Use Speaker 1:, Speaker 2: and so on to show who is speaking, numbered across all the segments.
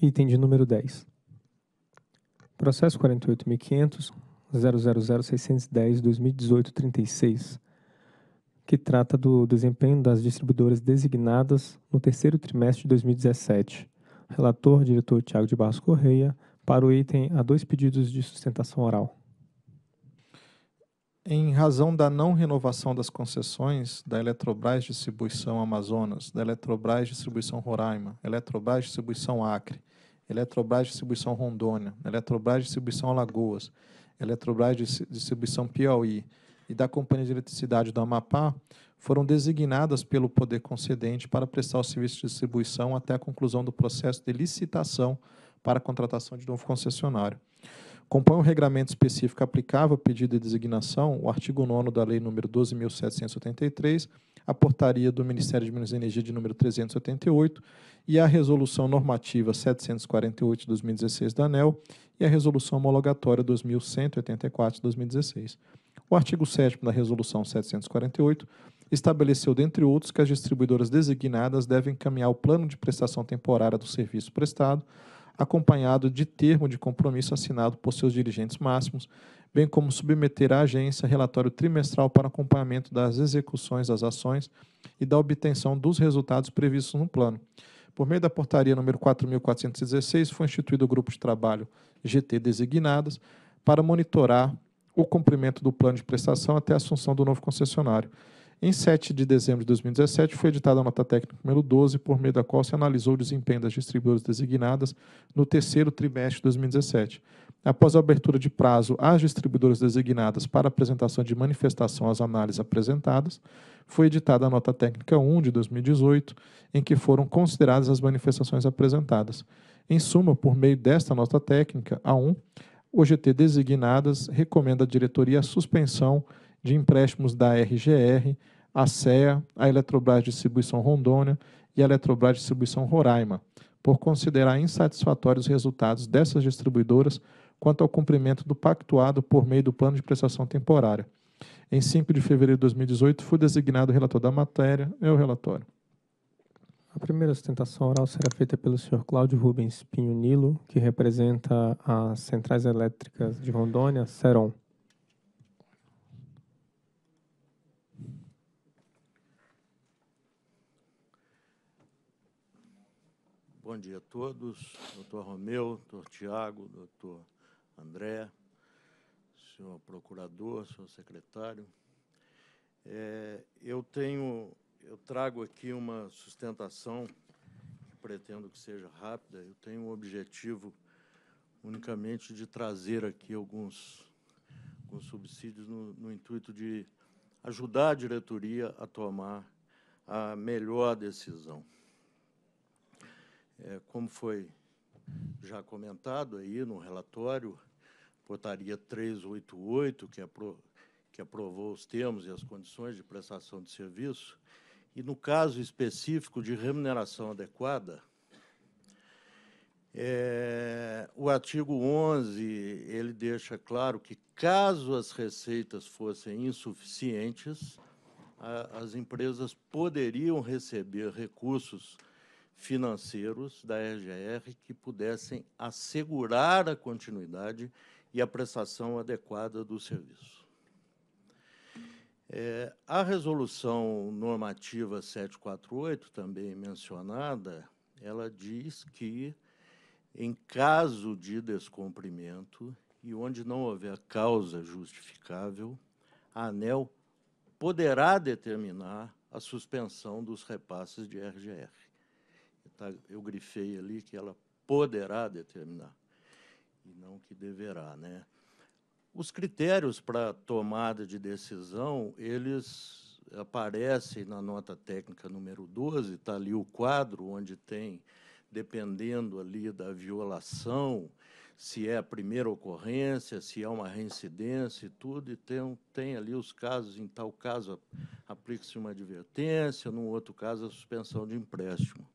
Speaker 1: Item de número 10. Processo 48.500.000.610.2018.36, que trata do desempenho das distribuidoras designadas no terceiro trimestre de 2017. Relator, diretor Tiago de Barros Correia, para o item há dois pedidos de sustentação oral
Speaker 2: em razão da não renovação das concessões da Eletrobras Distribuição Amazonas, da Eletrobras Distribuição Roraima, Eletrobras Distribuição Acre, Eletrobras Distribuição Rondônia, Eletrobras Distribuição Alagoas, Eletrobras Distribuição Piauí e da Companhia de Eletricidade do Amapá, foram designadas pelo poder concedente para prestar o serviço de distribuição até a conclusão do processo de licitação para a contratação de novo concessionário. Compõe um regramento específico aplicável ao pedido de designação, o artigo 9 da Lei número 12.783, a portaria do Ministério de Minas e Energia de número 378 e a resolução normativa 748 de 2016 da ANEL e a resolução homologatória 2184 de 2016. O artigo 7 da resolução 748 estabeleceu, dentre outros, que as distribuidoras designadas devem encaminhar o plano de prestação temporária do serviço prestado acompanhado de termo de compromisso assinado por seus dirigentes máximos, bem como submeter à agência relatório trimestral para acompanhamento das execuções das ações e da obtenção dos resultados previstos no plano. Por meio da portaria número 4416, foi instituído o grupo de trabalho GT designadas para monitorar o cumprimento do plano de prestação até a assunção do novo concessionário. Em 7 de dezembro de 2017, foi editada a nota técnica número 12, por meio da qual se analisou o desempenho das distribuidoras designadas no terceiro trimestre de 2017. Após a abertura de prazo às distribuidoras designadas para apresentação de manifestação às análises apresentadas, foi editada a nota técnica 1 de 2018, em que foram consideradas as manifestações apresentadas. Em suma, por meio desta nota técnica, a 1, o GT Designadas recomenda à diretoria a suspensão de empréstimos da RGR, a CEA, a Eletrobras Distribuição Rondônia e a Eletrobras Distribuição Roraima, por considerar insatisfatórios os resultados dessas distribuidoras quanto ao cumprimento do pactuado por meio do plano de prestação temporária. Em 5 de fevereiro de 2018, fui designado relator da matéria.
Speaker 1: É o relatório. A primeira sustentação oral será feita pelo senhor Cláudio Rubens Pinho Nilo, que representa as centrais elétricas de Rondônia, Seron.
Speaker 3: Bom dia a todos, doutor Romeu, doutor Tiago, doutor André, senhor procurador, senhor secretário. É, eu tenho, eu trago aqui uma sustentação que pretendo que seja rápida. Eu tenho o um objetivo unicamente de trazer aqui alguns, alguns subsídios no, no intuito de ajudar a diretoria a tomar a melhor decisão. É, como foi já comentado aí no relatório, portaria 388, que, apro que aprovou os termos e as condições de prestação de serviço, e no caso específico de remuneração adequada, é, o artigo 11 ele deixa claro que caso as receitas fossem insuficientes, a, as empresas poderiam receber recursos financeiros da RGR que pudessem assegurar a continuidade e a prestação adequada do serviço. É, a resolução normativa 748, também mencionada, ela diz que, em caso de descumprimento e onde não houver causa justificável, a ANEL poderá determinar a suspensão dos repasses de RGR tá, eu grifei ali que ela poderá determinar, e não que deverá. Né? Os critérios para tomada de decisão, eles aparecem na nota técnica número 12, está ali o quadro onde tem, dependendo ali da violação, se é a primeira ocorrência, se é uma reincidência e tudo, e tem, tem ali os casos, em tal caso aplica-se uma advertência, num outro caso a suspensão de empréstimo.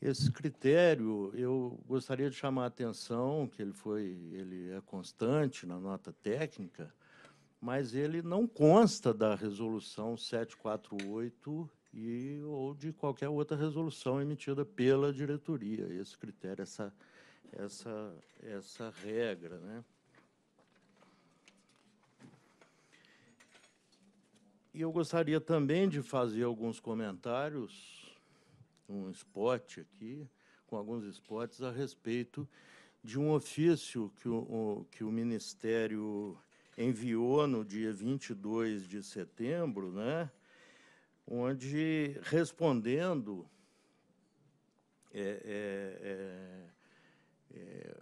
Speaker 3: Esse critério, eu gostaria de chamar a atenção que ele foi, ele é constante na nota técnica, mas ele não consta da resolução 748 e ou de qualquer outra resolução emitida pela diretoria. Esse critério, essa essa essa regra, né? E eu gostaria também de fazer alguns comentários um spot aqui, com alguns spots a respeito de um ofício que o, que o Ministério enviou no dia 22 de setembro, né, onde, respondendo é, é, é, é,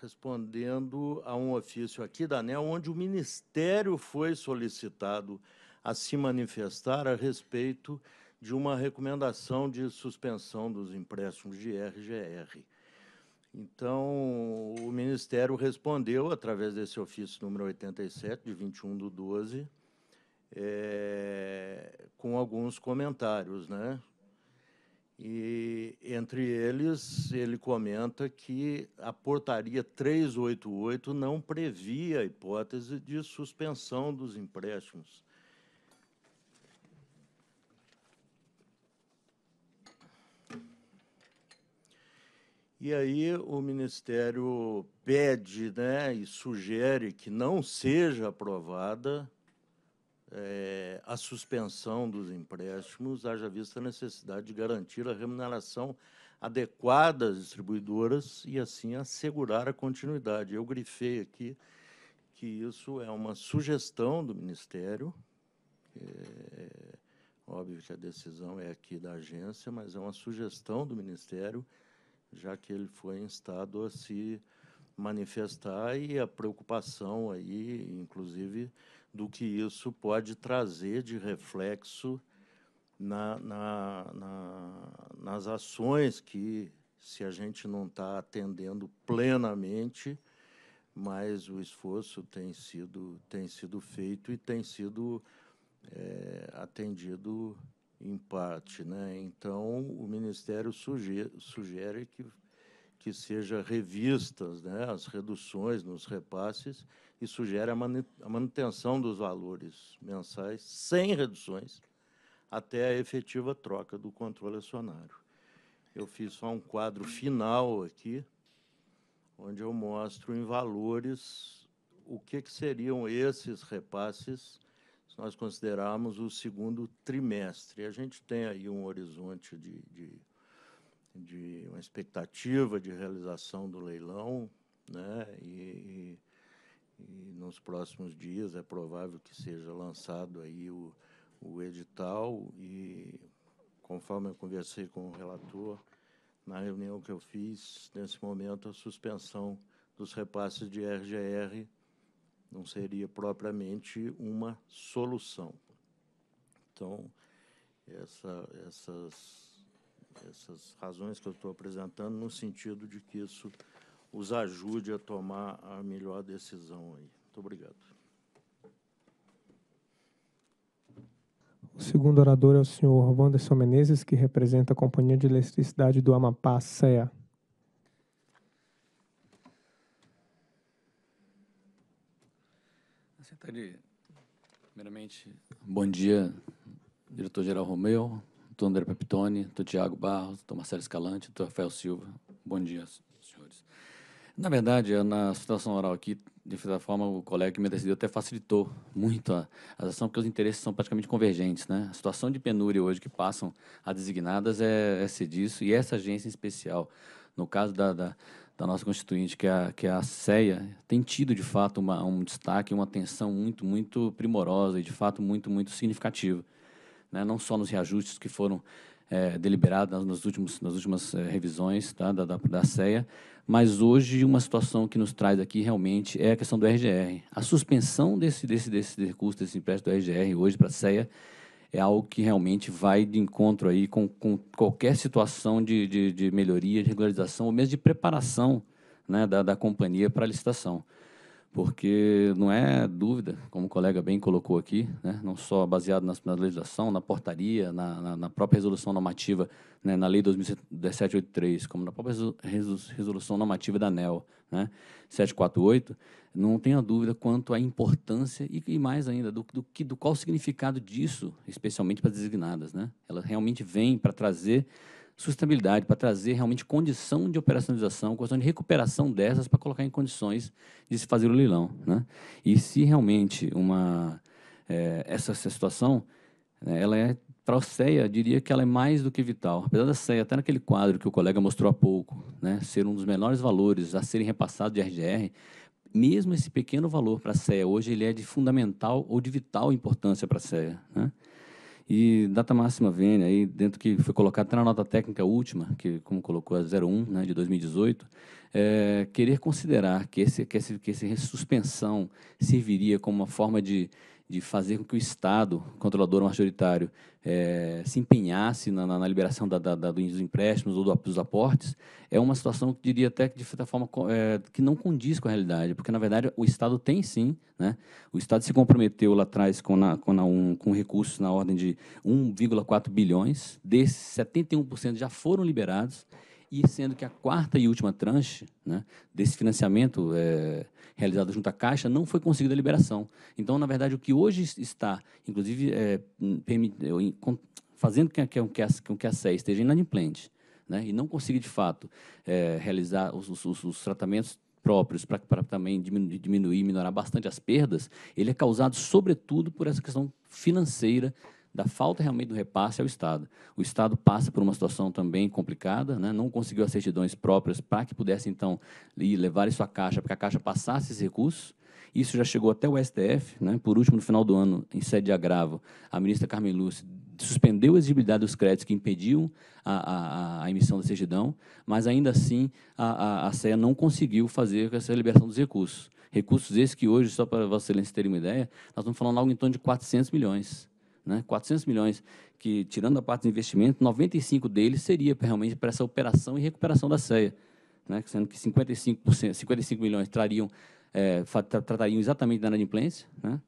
Speaker 3: respondendo a um ofício aqui da ANEL, onde o Ministério foi solicitado a se manifestar a respeito de uma recomendação de suspensão dos empréstimos de RGR. Então, o Ministério respondeu, através desse ofício número 87, de 21 do 12, é, com alguns comentários. Né? E, entre eles, ele comenta que a portaria 388 não previa a hipótese de suspensão dos empréstimos E aí o Ministério pede né, e sugere que não seja aprovada é, a suspensão dos empréstimos, haja vista a necessidade de garantir a remuneração adequada às distribuidoras e, assim, assegurar a continuidade. Eu grifei aqui que isso é uma sugestão do Ministério. É, óbvio que a decisão é aqui da agência, mas é uma sugestão do Ministério já que ele foi instado a se manifestar e a preocupação aí, inclusive, do que isso pode trazer de reflexo na, na, na, nas ações que, se a gente não está atendendo plenamente, mas o esforço tem sido, tem sido feito e tem sido é, atendido em parte. Né? Então, o Ministério sugere, sugere que, que seja revistas né, as reduções nos repasses e sugere a manutenção dos valores mensais sem reduções até a efetiva troca do controle acionário. Eu fiz só um quadro final aqui, onde eu mostro em valores o que, que seriam esses repasses se nós considerarmos o segundo trimestre. A gente tem aí um horizonte de, de, de uma expectativa de realização do leilão, né? E, e, e, nos próximos dias é provável que seja lançado aí o, o edital e conforme eu conversei com o relator na reunião que eu fiz nesse momento a suspensão dos repasses de RGR não seria propriamente uma solução. Então, essa, essas, essas razões que eu estou apresentando no sentido de que isso os ajude a tomar a melhor decisão aí. Muito obrigado.
Speaker 1: O segundo orador é o senhor Wanderson Menezes, que representa a Companhia de Eletricidade do Amapá, CEA.
Speaker 4: primeiramente,
Speaker 3: bom dia,
Speaker 4: diretor-geral Romeu, doutor André Pepitone, doutor Tiago Barros, doutor Marcelo Escalante, doutor Rafael Silva. Bom dia, senhores. Na verdade, é, na situação oral aqui, de certa forma, o colega que me decidiu até facilitou muito a, a ação, porque os interesses são praticamente convergentes. Né? A situação de penúria hoje que passam a designadas é, é disso e essa agência em especial. No caso da, da da nossa Constituinte, que é a, que é a CEA, tem tido, de fato, uma, um destaque, uma atenção muito, muito primorosa e, de fato, muito, muito significativa. Né? Não só nos reajustes que foram é, deliberados nas, últimos, nas últimas é, revisões tá? da, da, da CEA, mas hoje uma situação que nos traz aqui realmente é a questão do RGR. A suspensão desse, desse, desse recurso, desse empréstimo do RGR hoje para a CEA, é algo que realmente vai de encontro aí com, com qualquer situação de, de, de melhoria, de regularização ou mesmo de preparação né, da, da companhia para a licitação porque não é dúvida, como o colega bem colocou aqui, né, não só baseado na, legislação, na portaria, na, na, na própria resolução normativa, né, na Lei 2017 como na própria resolução normativa da ANEL né, 748, não tenha dúvida quanto à importância e, e mais ainda do, do, que, do qual o significado disso, especialmente para as designadas. Né? Ela realmente vem para trazer sustentabilidade, para trazer realmente condição de operacionalização, condição de recuperação dessas para colocar em condições de se fazer o leilão. Né? E se realmente uma, é, essa, essa, situação, né, ela é, para a CEA, diria que ela é mais do que vital. Apesar da CEA, até naquele quadro que o colega mostrou há pouco, né, ser um dos menores valores a serem repassados de RGR, mesmo esse pequeno valor para a CEA hoje, ele é de fundamental ou de vital importância para a CEA. Né? E data máxima vênia, né, aí dentro que foi colocado até tá na nota técnica última, que como colocou a é 01 né, de 2018, é, querer considerar que, esse, que, esse, que essa suspensão serviria como uma forma de de fazer com que o Estado, controlador majoritário, é, se empenhasse na, na, na liberação da, da, da, dos empréstimos ou dos aportes, é uma situação que diria até que, de certa forma, é, que não condiz com a realidade, porque, na verdade, o Estado tem sim, né? o Estado se comprometeu lá atrás com, na, com, na um, com recursos na ordem de 1,4 bilhões, desses 71% já foram liberados, e sendo que a quarta e última tranche né, desse financiamento é, realizada junto à Caixa, não foi conseguida a liberação. Então, na verdade, o que hoje está, inclusive, é, hum, fazendo com que, que, que, que a SEI esteja inadimplente né, e não consiga, de fato, é, realizar os, os, os tratamentos próprios para também diminuir, diminuir, minorar bastante as perdas, ele é causado, sobretudo, por essa questão financeira da falta realmente do repasse ao Estado. O Estado passa por uma situação também complicada, né? não conseguiu as certidões próprias para que pudesse, então, ir levar isso à Caixa, para que a Caixa passasse esses recursos. Isso já chegou até o STF. Né? Por último, no final do ano, em sede de agravo, a ministra Carmen Lúcia suspendeu a exigibilidade dos créditos que impediam a, a, a emissão da certidão, mas ainda assim a, a, a CEA não conseguiu fazer essa liberação dos recursos. Recursos esses que hoje, só para Vossa Excelência terem uma ideia, nós estamos falando algo em torno de 400 milhões né? 400 milhões, que tirando a parte de investimento, 95 deles seria realmente para essa operação e recuperação da ceia, né? sendo que 55%, 55 milhões trariam, é, tratariam exatamente da inadimplência, né?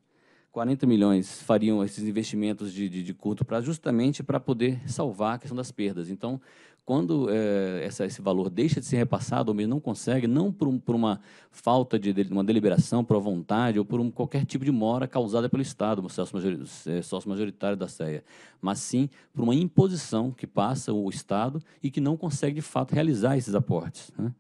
Speaker 4: 40 milhões fariam esses investimentos de, de, de curto prazo justamente para poder salvar a questão das perdas. Então, quando é, essa, esse valor deixa de ser repassado, ou mesmo não consegue, não por, um, por uma falta de, de, uma deliberação, por uma vontade, ou por um, qualquer tipo de mora causada pelo Estado, o sócio majoritário, eh, sócio majoritário da CEA, mas sim por uma imposição que passa o Estado e que não consegue, de fato, realizar esses aportes. Né?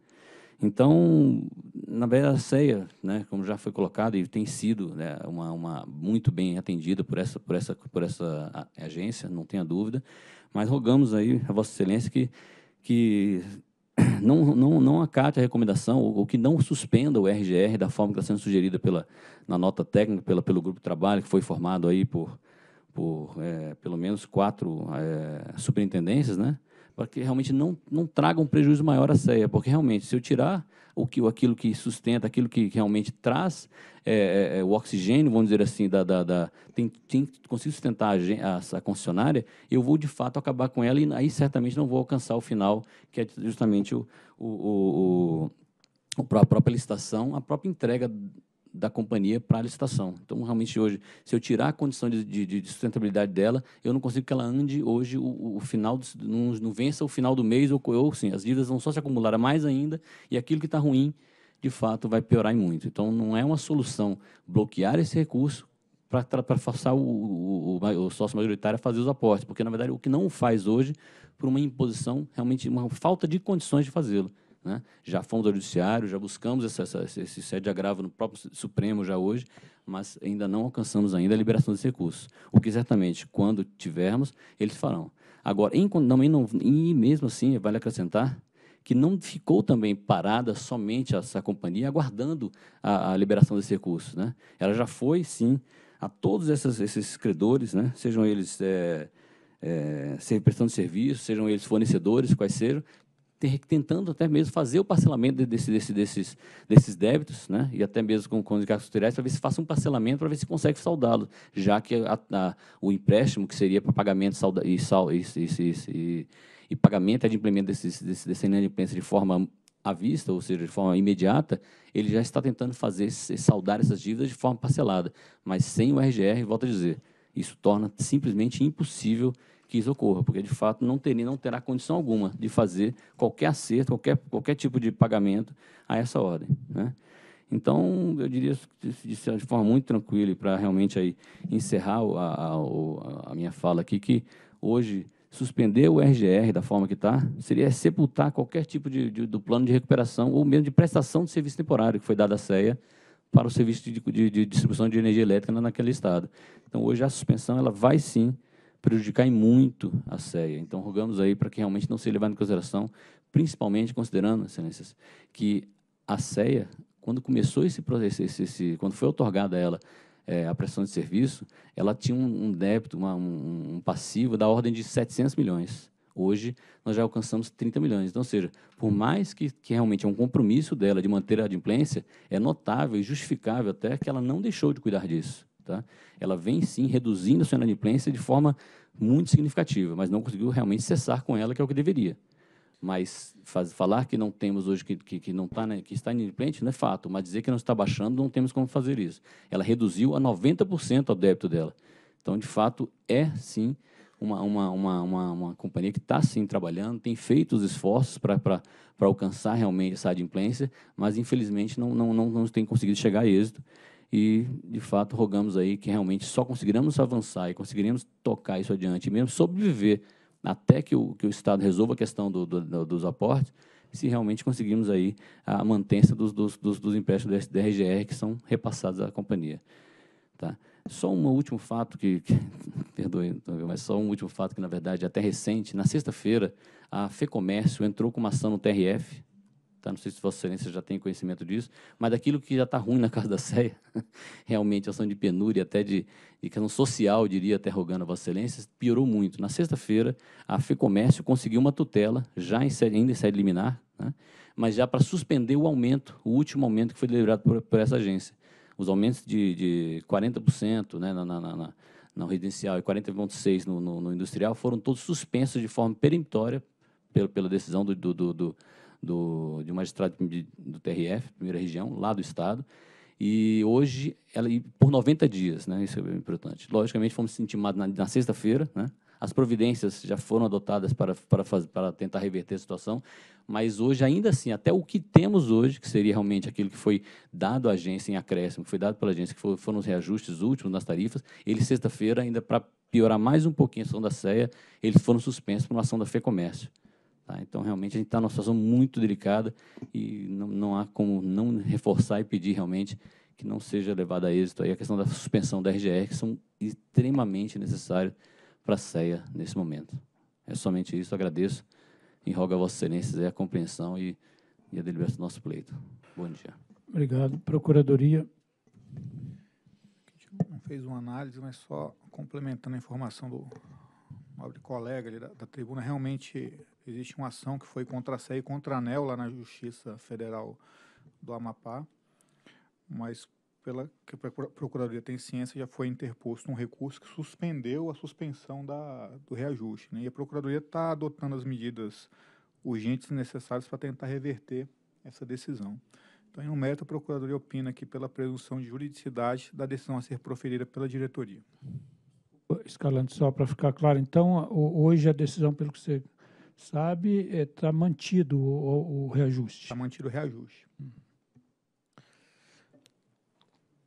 Speaker 4: Então, na velha Ceia, né, como já foi colocado e tem sido né, uma, uma, muito bem atendida por essa, por, essa, por essa agência, não tenha dúvida, mas rogamos aí a Vossa Excelência que, que não, não, não acate a recomendação ou, ou que não suspenda o RGR da forma que está sendo sugerida pela, na nota técnica, pela, pelo grupo de trabalho que foi formado aí por, por é, pelo menos quatro é, superintendências, né? para que realmente não, não traga um prejuízo maior à ceia, porque realmente, se eu tirar o que, aquilo que sustenta, aquilo que realmente traz é, é, é, o oxigênio, vamos dizer assim, da, da, da tem, tem, consigo sustentar a, a, a, concessionária, eu vou de fato acabar com ela e aí certamente não vou alcançar o final, que é justamente o, o, o, o a própria licitação, a própria entrega da companhia para a licitação. Então, realmente, hoje, se eu tirar a condição de, de, de sustentabilidade dela, eu não consigo que ela ande hoje, o, o final, do, não, não, vença o final do mês, ou, ou sim, as dívidas vão só se acumular mais ainda, e aquilo que está ruim, de fato, vai piorar em muito. Então, não é uma solução bloquear esse recurso para forçar o, o, o, sócio majoritário a fazer os aportes, porque, na verdade, o que não faz hoje, por uma imposição, realmente, uma falta de condições de fazê-lo. Né? Já fomos ao judiciário, já buscamos essa, essa, esse sede de agravo no próprio Supremo já hoje, mas ainda não alcançamos ainda a liberação desse recurso O que certamente, quando tivermos, eles farão. Agora, em, não, e, não, mesmo assim, vale acrescentar que não ficou também parada somente essa companhia aguardando a, a liberação desse recurso Né? Ela já foi, sim, a todos esses credores, né? sejam eles... É, é, prestando serviço, sejam eles fornecedores, quais sejam, tentando até mesmo fazer o parcelamento desse, desse, desses, desses débitos, né? e até mesmo com, com os gastos culturais, para ver se faça um parcelamento, para ver se consegue saudá-lo, já que a, a, o empréstimo, que seria para pagamento salda, e, sal, e, e, e, pagamento é de implemento desses, desses, dessa inadimplência de forma à vista, ou seja, de forma imediata, ele já está tentando fazer saldar essas dívidas de forma parcelada, mas sem o RGR, volto a dizer, isso torna simplesmente impossível que isso ocorra, porque de fato não, teria, não terá condição alguma de fazer qualquer acerto, qualquer, qualquer tipo de pagamento a essa ordem. Né? Então, eu diria de, de forma muito tranquila e para realmente aí encerrar a, a, a minha fala aqui, que hoje suspender o RGR da forma que está seria sepultar qualquer tipo de, de, do plano de recuperação ou mesmo de prestação de serviço temporário que foi dado à CEA para o serviço de, de, de distribuição de energia elétrica naquele estado. Então, hoje a suspensão ela vai sim prejudicar muito a CEA. Então, rogamos aí para que realmente não seja levado em consideração, principalmente considerando, excelências, que a CEA, quando começou esse processo, esse, esse, quando foi otorgada a ela é, a prestação de serviço, ela tinha um, um débito, uma, um, um passivo da ordem de 700 milhões. Hoje, nós já alcançamos 30 milhões. Então, ou seja, por mais que, que, realmente é um compromisso dela de manter a adimplência, é notável e justificável até que ela não deixou de cuidar disso. Tá? Ela vem sim reduzindo a sua inadimplência de forma muito significativa, mas não conseguiu realmente cessar com ela, que é o que deveria. Mas faz, falar que não temos hoje, que, que, que não tá, né, que está inadimplente, não é fato, mas dizer que não está baixando, não temos como fazer isso. Ela reduziu a 90% o débito dela. Então, de fato, é sim uma, uma, uma, uma, uma companhia que está sim trabalhando, tem feito os esforços para alcançar realmente essa adimplência, mas infelizmente não, não, não, não tem conseguido chegar a êxito. E, de fato, rogamos aí que realmente só conseguiremos avançar e conseguiremos tocar isso adiante, mesmo sobreviver até que o, que o Estado resolva a questão do, do, dos aportes, se realmente conseguimos aí a mantença dos, dos, dos, dos empréstimos da RGR que são repassados à companhia. Tá? Só um último fato que, que perdoe, mas só um último fato que, na verdade, é até recente. Na sexta-feira, a FEComércio entrou com uma ação no TRF Tá? Não sei se Vossa Excelência já tem conhecimento disso, mas daquilo que já está ruim na casa da Sé, realmente, ação de penúria, até de, de questão social, diria, até rogando a Vossa Excelência, piorou muito. Na sexta-feira, a Comércio conseguiu uma tutela, já em sede, ainda em sede liminar, né? mas já para suspender o aumento, o último aumento que foi deliberado por, por essa agência. Os aumentos de, de 40% né, na, na, na no residencial e 40,6 no, no, no, industrial foram todos suspensos de forma peremptória pela, pela decisão do, do, do do, de um magistrado de, do TRF, primeira região, lá do Estado, e hoje, ela, e por 90 dias, né, isso é importante. Logicamente, fomos intimados na, na sexta-feira, né, as providências já foram adotadas para, para, para tentar reverter a situação, mas hoje, ainda assim, até o que temos hoje, que seria realmente aquilo que foi dado à agência em acréscimo, que foi dado pela agência, que foi, foram os reajustes últimos nas tarifas, ele, sexta-feira, ainda para piorar mais um pouquinho a ação da CEA, eles foram suspensos por uma ação da FEComércio. Comércio. Tá? Então, realmente, a gente está numa situação muito delicada e não, não, há como não reforçar e pedir realmente que não seja levada a êxito aí a questão da suspensão da RGR, que são extremamente necessárias para a CEA nesse momento. É somente isso, agradeço e rogo a Vossa né, Excelência a compreensão e, e a deliberação do nosso pleito. Bom dia.
Speaker 1: Obrigado. Procuradoria.
Speaker 2: A gente não fez uma análise, mas só complementando a informação do nobre colega ali da, da, tribuna, realmente existe uma ação que foi contra a sei e contra a ANEL lá na Justiça Federal do Amapá, mas pela que a Procuradoria tem ciência, já foi interposto um recurso que suspendeu a suspensão da, do reajuste. Né? E a Procuradoria está adotando as medidas urgentes e necessárias para tentar reverter essa decisão. Então, em um mérito, a Procuradoria opina que pela presunção de juridicidade da decisão a ser proferida pela diretoria.
Speaker 1: Escalante, só para ficar claro, então, hoje a decisão, pelo que você sabe, está é, tá mantido o, o reajuste.
Speaker 2: Está mantido o reajuste.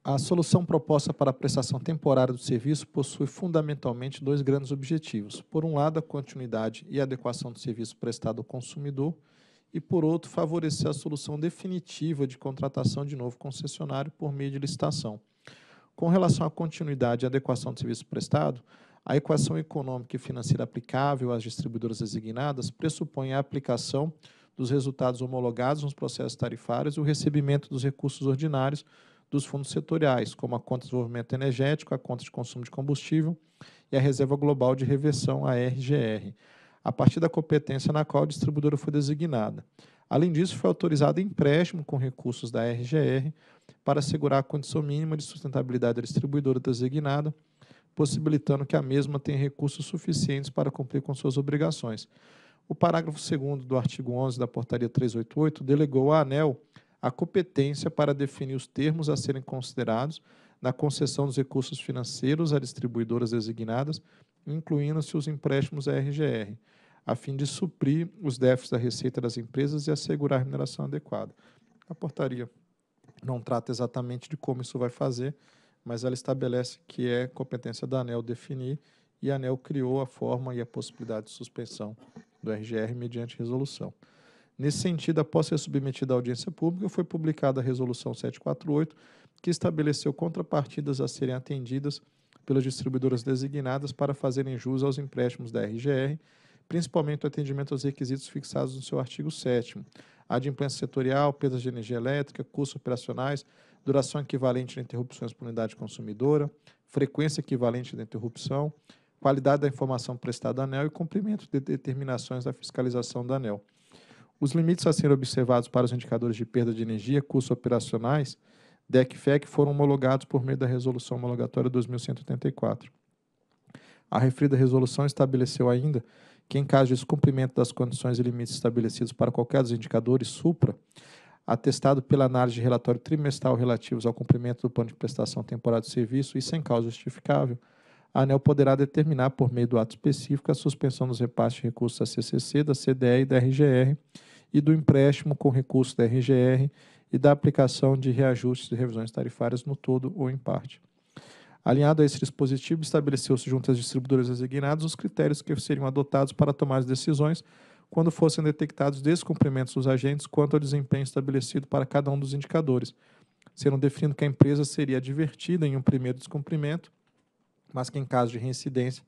Speaker 2: A solução proposta para a prestação temporária do serviço possui fundamentalmente dois grandes objetivos. Por um lado, a continuidade e adequação do serviço prestado ao consumidor, e por outro, favorecer a solução definitiva de contratação de novo concessionário por meio de licitação. Com relação à continuidade e adequação do serviço prestado, a equação econômica e financeira aplicável às distribuidoras designadas pressupõe a aplicação dos resultados homologados nos processos tarifários e o recebimento dos recursos ordinários dos fundos setoriais, como a conta de desenvolvimento energético, a conta de consumo de combustível e a reserva global de reversão, a RGR, a partir da competência na qual a distribuidora foi designada. Além disso, foi autorizado empréstimo com recursos da RGR para assegurar a condição mínima de sustentabilidade da distribuidora designada, possibilitando que a mesma tenha recursos suficientes para cumprir com suas obrigações. O parágrafo 2 do artigo 11 da Portaria 388 delegou à ANEL a competência para definir os termos a serem considerados na concessão dos recursos financeiros a distribuidoras designadas, incluindo-se os empréstimos à RGR a fim de suprir os déficits da receita das empresas e assegurar a remuneração adequada. A portaria não trata exatamente de como isso vai fazer, mas ela estabelece que é competência da ANEL definir e a ANEL criou a forma e a possibilidade de suspensão do RGR mediante resolução. Nesse sentido, após ser submetida à audiência pública, foi publicada a Resolução 748, que estabeleceu contrapartidas a serem atendidas pelas distribuidoras designadas para fazerem jus aos empréstimos da RGR principalmente o atendimento aos requisitos fixados no seu artigo 7 adimplência setorial, perdas de energia elétrica, custos operacionais, duração equivalente de interrupções por unidade consumidora, frequência equivalente da interrupção, qualidade da informação prestada à ANEL e cumprimento de determinações da fiscalização da ANEL. Os limites a serem observados para os indicadores de perda de energia, custos operacionais, DEC e FEC foram homologados por meio da Resolução Homologatória 2184. A referida resolução estabeleceu ainda que, em caso de descumprimento das condições e limites estabelecidos para qualquer dos indicadores, supra, atestado pela análise de relatório trimestral relativos ao cumprimento do plano de prestação temporária de serviço e sem causa justificável, a ANEL poderá determinar, por meio do ato específico, a suspensão dos repasses de recursos da CCC, da CDE e da RGR e do empréstimo com recursos da RGR e da aplicação de reajustes e revisões tarifárias no todo ou em parte. Alinhado a esse dispositivo, estabeleceu-se junto às distribuidoras designadas os critérios que seriam adotados para tomar as decisões quando fossem detectados descumprimentos dos agentes quanto ao desempenho estabelecido para cada um dos indicadores, sendo definido que a empresa seria advertida em um primeiro descumprimento, mas que em caso de reincidência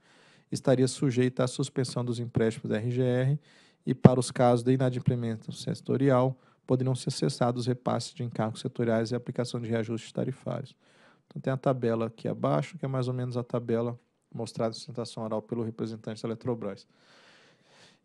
Speaker 2: estaria sujeita à suspensão dos empréstimos da RGR e para os casos de inadimplemento setorial poderiam ser cessados os repasses de encargos setoriais e aplicação de reajustes tarifários. Então tem a tabela aqui abaixo, que é mais ou menos a tabela mostrada em sustentação oral pelo representante da Eletrobras.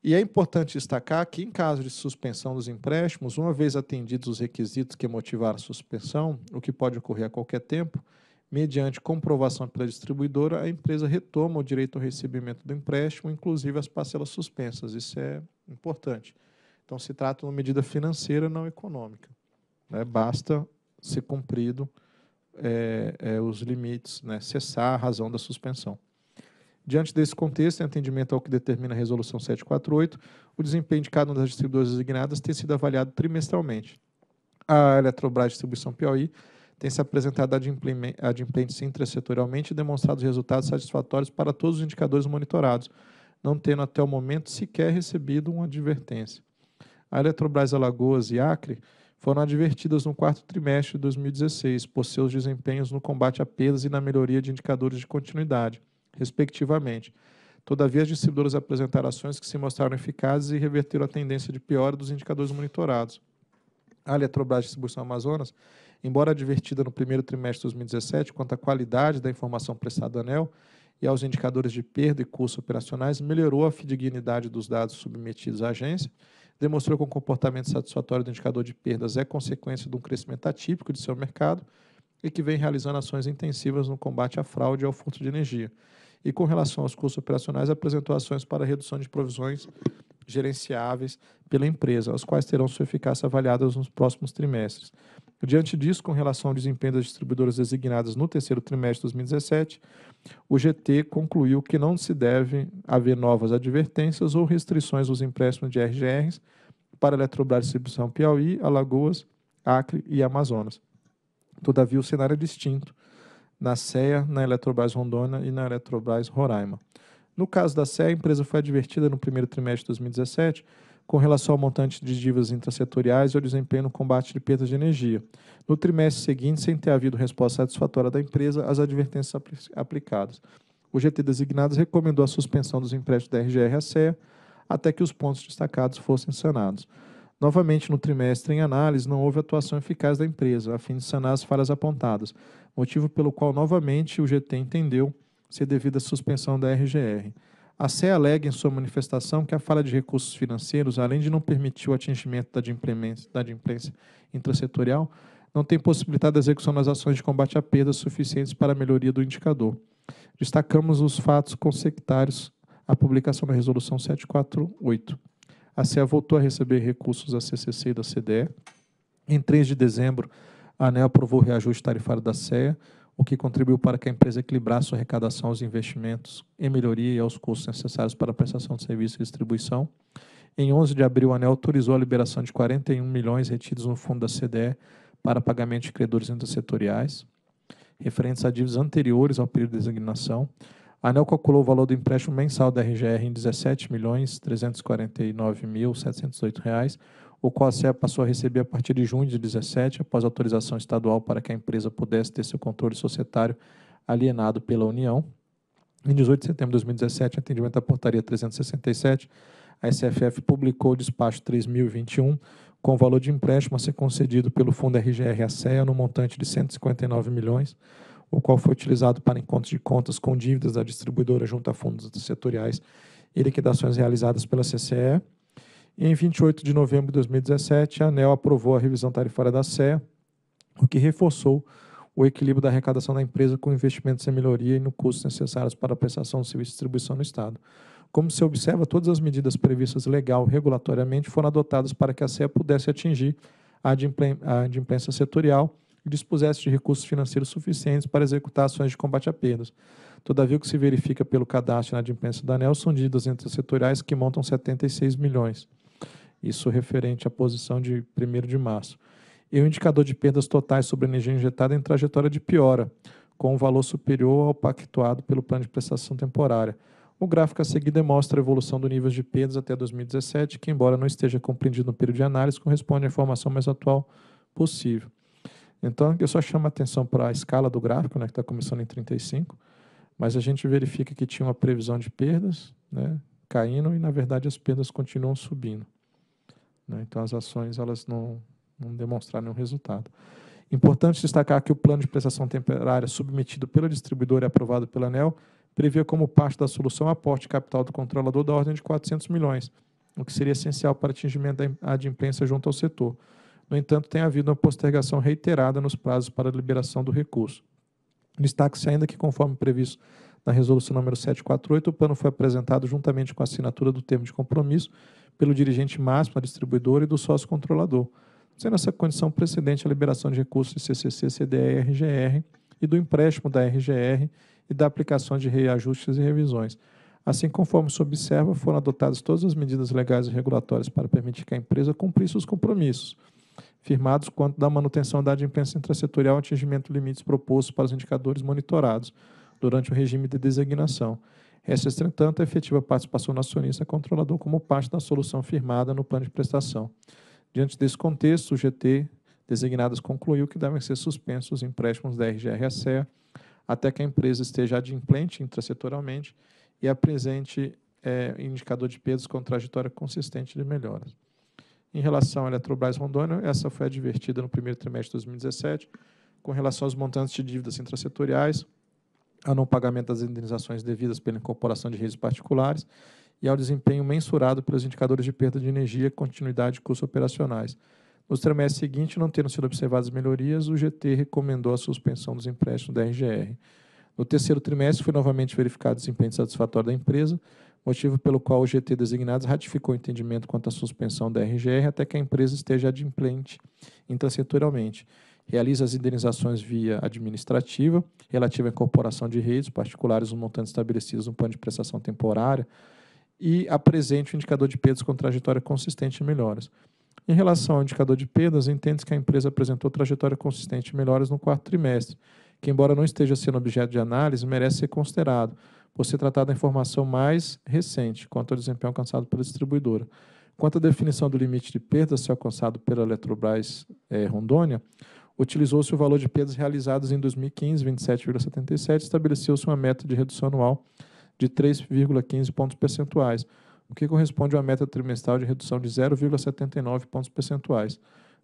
Speaker 2: E é importante destacar que, em caso de suspensão dos empréstimos, uma vez atendidos os requisitos que motivaram a suspensão, o que pode ocorrer a qualquer tempo, mediante comprovação pela distribuidora, a empresa retoma o direito ao recebimento do empréstimo, inclusive as parcelas suspensas. Isso é importante. Então, se trata de uma medida financeira, não econômica. Né? Basta ser cumprido é, é, os limites, né, cessar a razão da suspensão. Diante desse contexto, em atendimento ao que determina a Resolução 748, o desempenho de cada uma das distribuidoras designadas tem sido avaliado trimestralmente. A Eletrobras Distribuição Piauí tem se apresentado adimplente intrasetorialmente e demonstrado resultados satisfatórios para todos os indicadores monitorados, não tendo até o momento sequer recebido uma advertência. A Eletrobras Alagoas e Acre foram advertidas no quarto trimestre de 2016 por seus desempenhos no combate a perdas e na melhoria de indicadores de continuidade, respectivamente. Todavia, as distribuidoras apresentaram ações que se mostraram eficazes e reverteram a tendência de piora dos indicadores monitorados. A Eletrobras Distribuição Amazonas, embora advertida no primeiro trimestre de 2017 quanto à qualidade da informação prestada à ANEL e aos indicadores de perda e custos operacionais, melhorou a fidedignidade dos dados submetidos à agência demonstrou que um comportamento satisfatório do indicador de perdas é consequência de um crescimento atípico de seu mercado e que vem realizando ações intensivas no combate à fraude e ao furto de energia. E com relação aos custos operacionais, apresentou ações para redução de provisões gerenciáveis pela empresa, as quais terão sua eficácia avaliadas nos próximos trimestres. Diante disso, com relação ao desempenho das distribuidoras designadas no terceiro trimestre de 2017, o GT concluiu que não se deve haver novas advertências ou restrições aos empréstimos de RGRs para Eletrobras Distribuição Piauí, Alagoas, Acre e Amazonas. Todavia, o cenário é distinto na CEA, na Eletrobras Rondônia e na Eletrobras Roraima. No caso da CEA, a empresa foi advertida no primeiro trimestre de 2017 com relação ao montante de dívidas intrasetoriais e ao desempenho no combate de perdas de energia. No trimestre seguinte, sem ter havido resposta satisfatória da empresa às advertências apl aplicadas. O GT Designados recomendou a suspensão dos empréstimos da RGR à CEA até que os pontos destacados fossem sanados. Novamente, no trimestre em análise, não houve atuação eficaz da empresa, a fim de sanar as falhas apontadas, motivo pelo qual, novamente, o GT entendeu ser devido à suspensão da RGR. A SE alega em sua manifestação que a falha de recursos financeiros, além de não permitir o atingimento da adimplência, da adimplência intrasetorial, não tem possibilidade de execução das ações de combate a perdas suficientes para a melhoria do indicador. Destacamos os fatos consectários à publicação da Resolução 748. A CEA voltou a receber recursos da CCC e da CDE. Em 3 de dezembro, a ANEL aprovou o reajuste tarifário da CEA, o que contribuiu para que a empresa equilibrasse sua arrecadação aos investimentos em melhoria e aos custos necessários para a prestação de serviços e distribuição. Em 11 de abril, a ANEL autorizou a liberação de 41 milhões retidos no fundo da CDE para pagamento de credores intersetoriais, referentes a dívidas anteriores ao período de designação. A ANEL calculou o valor do empréstimo mensal da RGR em R$ 17.349.708, o qual a passou a receber a partir de junho de 2017, após autorização estadual para que a empresa pudesse ter seu controle societário alienado pela União. Em 18 de setembro de 2017, atendimento à portaria 367, a SFF publicou o despacho 3021, com o valor de empréstimo a ser concedido pelo Fundo RGR à no montante de 159 milhões, o qual foi utilizado para encontros de contas com dívidas da distribuidora junto a fundos setoriais e liquidações realizadas pela CCE, e em 28 de novembro de 2017, a ANEL aprovou a revisão tarifária da CEA, o que reforçou o equilíbrio da arrecadação da empresa com investimentos em melhoria e no custo necessários para a prestação do serviço de distribuição no Estado. Como se observa, todas as medidas previstas legal regulatoriamente foram adotadas para que a SEA pudesse atingir a adimplência setorial e dispusesse de recursos financeiros suficientes para executar ações de combate a perdas. Todavia, o que se verifica pelo cadastro na adimplência da ANEL são dívidas entre setoriais que montam 76 milhões. Isso referente à posição de 1 de março. E o indicador de perdas totais sobre energia injetada em trajetória de piora, com um valor superior ao pactuado pelo plano de prestação temporária. O gráfico a seguir demonstra a evolução do nível de perdas até 2017, que, embora não esteja compreendido no período de análise, corresponde à informação mais atual possível. Então, eu só chamo a atenção para a escala do gráfico, né, que está começando em 35, mas a gente verifica que tinha uma previsão de perdas né, caindo e, na verdade, as perdas continuam subindo. Né? Então, as ações elas não, não demonstraram nenhum resultado. Importante destacar que o plano de prestação temporária submetido pela distribuidora e aprovado pela ANEL previa como parte da solução aporte de capital do controlador da ordem de 400 milhões, o que seria essencial para atingimento da adimplência junto ao setor. No entanto, tem havido uma postergação reiterada nos prazos para a liberação do recurso. Destaque-se ainda que, conforme previsto na Resolução número 748, o plano foi apresentado juntamente com a assinatura do termo de compromisso pelo dirigente máximo da distribuidora e do sócio controlador, sendo essa condição precedente à liberação de recursos de CCC, CDE e RGR e do empréstimo da RGR e da aplicação de reajustes e revisões. Assim, conforme se observa, foram adotadas todas as medidas legais e regulatórias para permitir que a empresa cumprisse os compromissos firmados quanto da manutenção da adimplência intrasetorial e atingimento de limites propostos para os indicadores monitorados durante o regime de designação essa entretanto, a efetiva participação do acionista controlador como parte da solução firmada no plano de prestação. Diante desse contexto, o GT designadas concluiu que devem ser suspensos os empréstimos da RGRSE até que a empresa esteja adimplente intrasetorialmente e apresente é, indicador de perdas com trajetória consistente de melhoras. Em relação à Eletrobras Rondônia, essa foi advertida no primeiro trimestre de 2017, com relação aos montantes de dívidas intrasetoriais, ao não pagamento das indenizações devidas pela incorporação de redes particulares e ao desempenho mensurado pelos indicadores de perda de energia, continuidade e custos operacionais. Nos trimestres seguintes, não tendo sido observadas melhorias, o GT recomendou a suspensão dos empréstimos da RGR. No terceiro trimestre, foi novamente verificado desempenho satisfatório da empresa, motivo pelo qual o GT Designados ratificou o entendimento quanto à suspensão da RGR até que a empresa esteja adimplente intrasetorialmente realiza as indenizações via administrativa, relativa à incorporação de redes particulares nos montantes estabelecidos no plano de prestação temporária e apresente o indicador de perdas com trajetória consistente e melhoras. Em relação ao indicador de perdas, entende-se que a empresa apresentou trajetória consistente e melhoras no quarto trimestre, que, embora não esteja sendo objeto de análise, merece ser considerado, por ser tratada da informação mais recente quanto ao desempenho alcançado pela distribuidora. Quanto à definição do limite de perdas se alcançado pela Eletrobras eh, Rondônia, Utilizou-se o valor de perdas realizadas em 2015, 27,77, estabeleceu-se uma meta de redução anual de 3,15 pontos percentuais, o que corresponde a uma meta trimestral de redução de 0,79 pontos percentuais.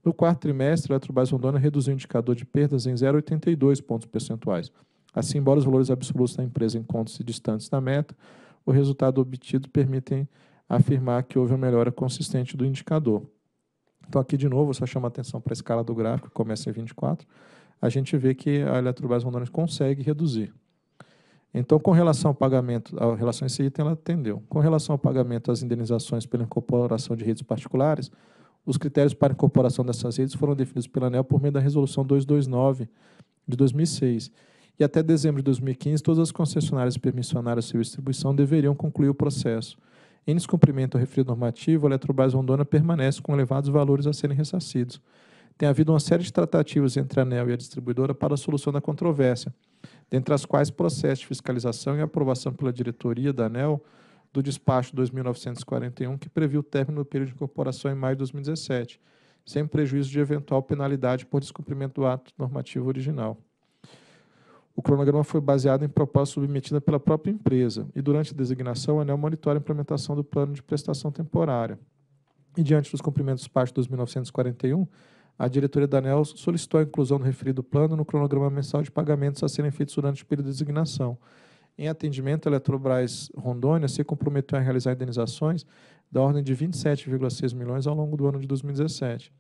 Speaker 2: No quarto trimestre, a Eletrobras Rondônia reduziu o indicador de perdas em 0,82 pontos percentuais. Assim, embora os valores absolutos da empresa encontrem-se distantes da meta, o resultado obtido permite afirmar que houve uma melhora consistente do indicador. Então, aqui de novo, só chama atenção para a escala do gráfico, que começa em 24, a gente vê que a Eletrobras Rondônia consegue reduzir. Então, com relação ao pagamento, a relação a esse item, ela atendeu. Com relação ao pagamento às indenizações pela incorporação de redes particulares, os critérios para incorporação dessas redes foram definidos pela ANEL por meio da Resolução 229 de 2006. E até dezembro de 2015, todas as concessionárias permissionárias de distribuição deveriam concluir o processo. Em descumprimento ao referido normativo, a Eletrobras Rondônia permanece com elevados valores a serem ressarcidos. Tem havido uma série de tratativas entre a ANEL e a distribuidora para a solução da controvérsia, dentre as quais processo de fiscalização e aprovação pela diretoria da ANEL do despacho 2941, que previu o término do período de incorporação em maio de 2017, sem prejuízo de eventual penalidade por descumprimento do ato normativo original. O cronograma foi baseado em proposta submetida pela própria empresa e, durante a designação, a ANEL monitora a implementação do plano de prestação temporária. E, diante dos cumprimentos parte 2941, a diretoria da ANEL solicitou a inclusão do referido plano no cronograma mensal de pagamentos a serem feitos durante o período de designação. Em atendimento, a Eletrobras Rondônia se comprometeu a realizar indenizações da ordem de 27,6 milhões ao longo do ano de 2017.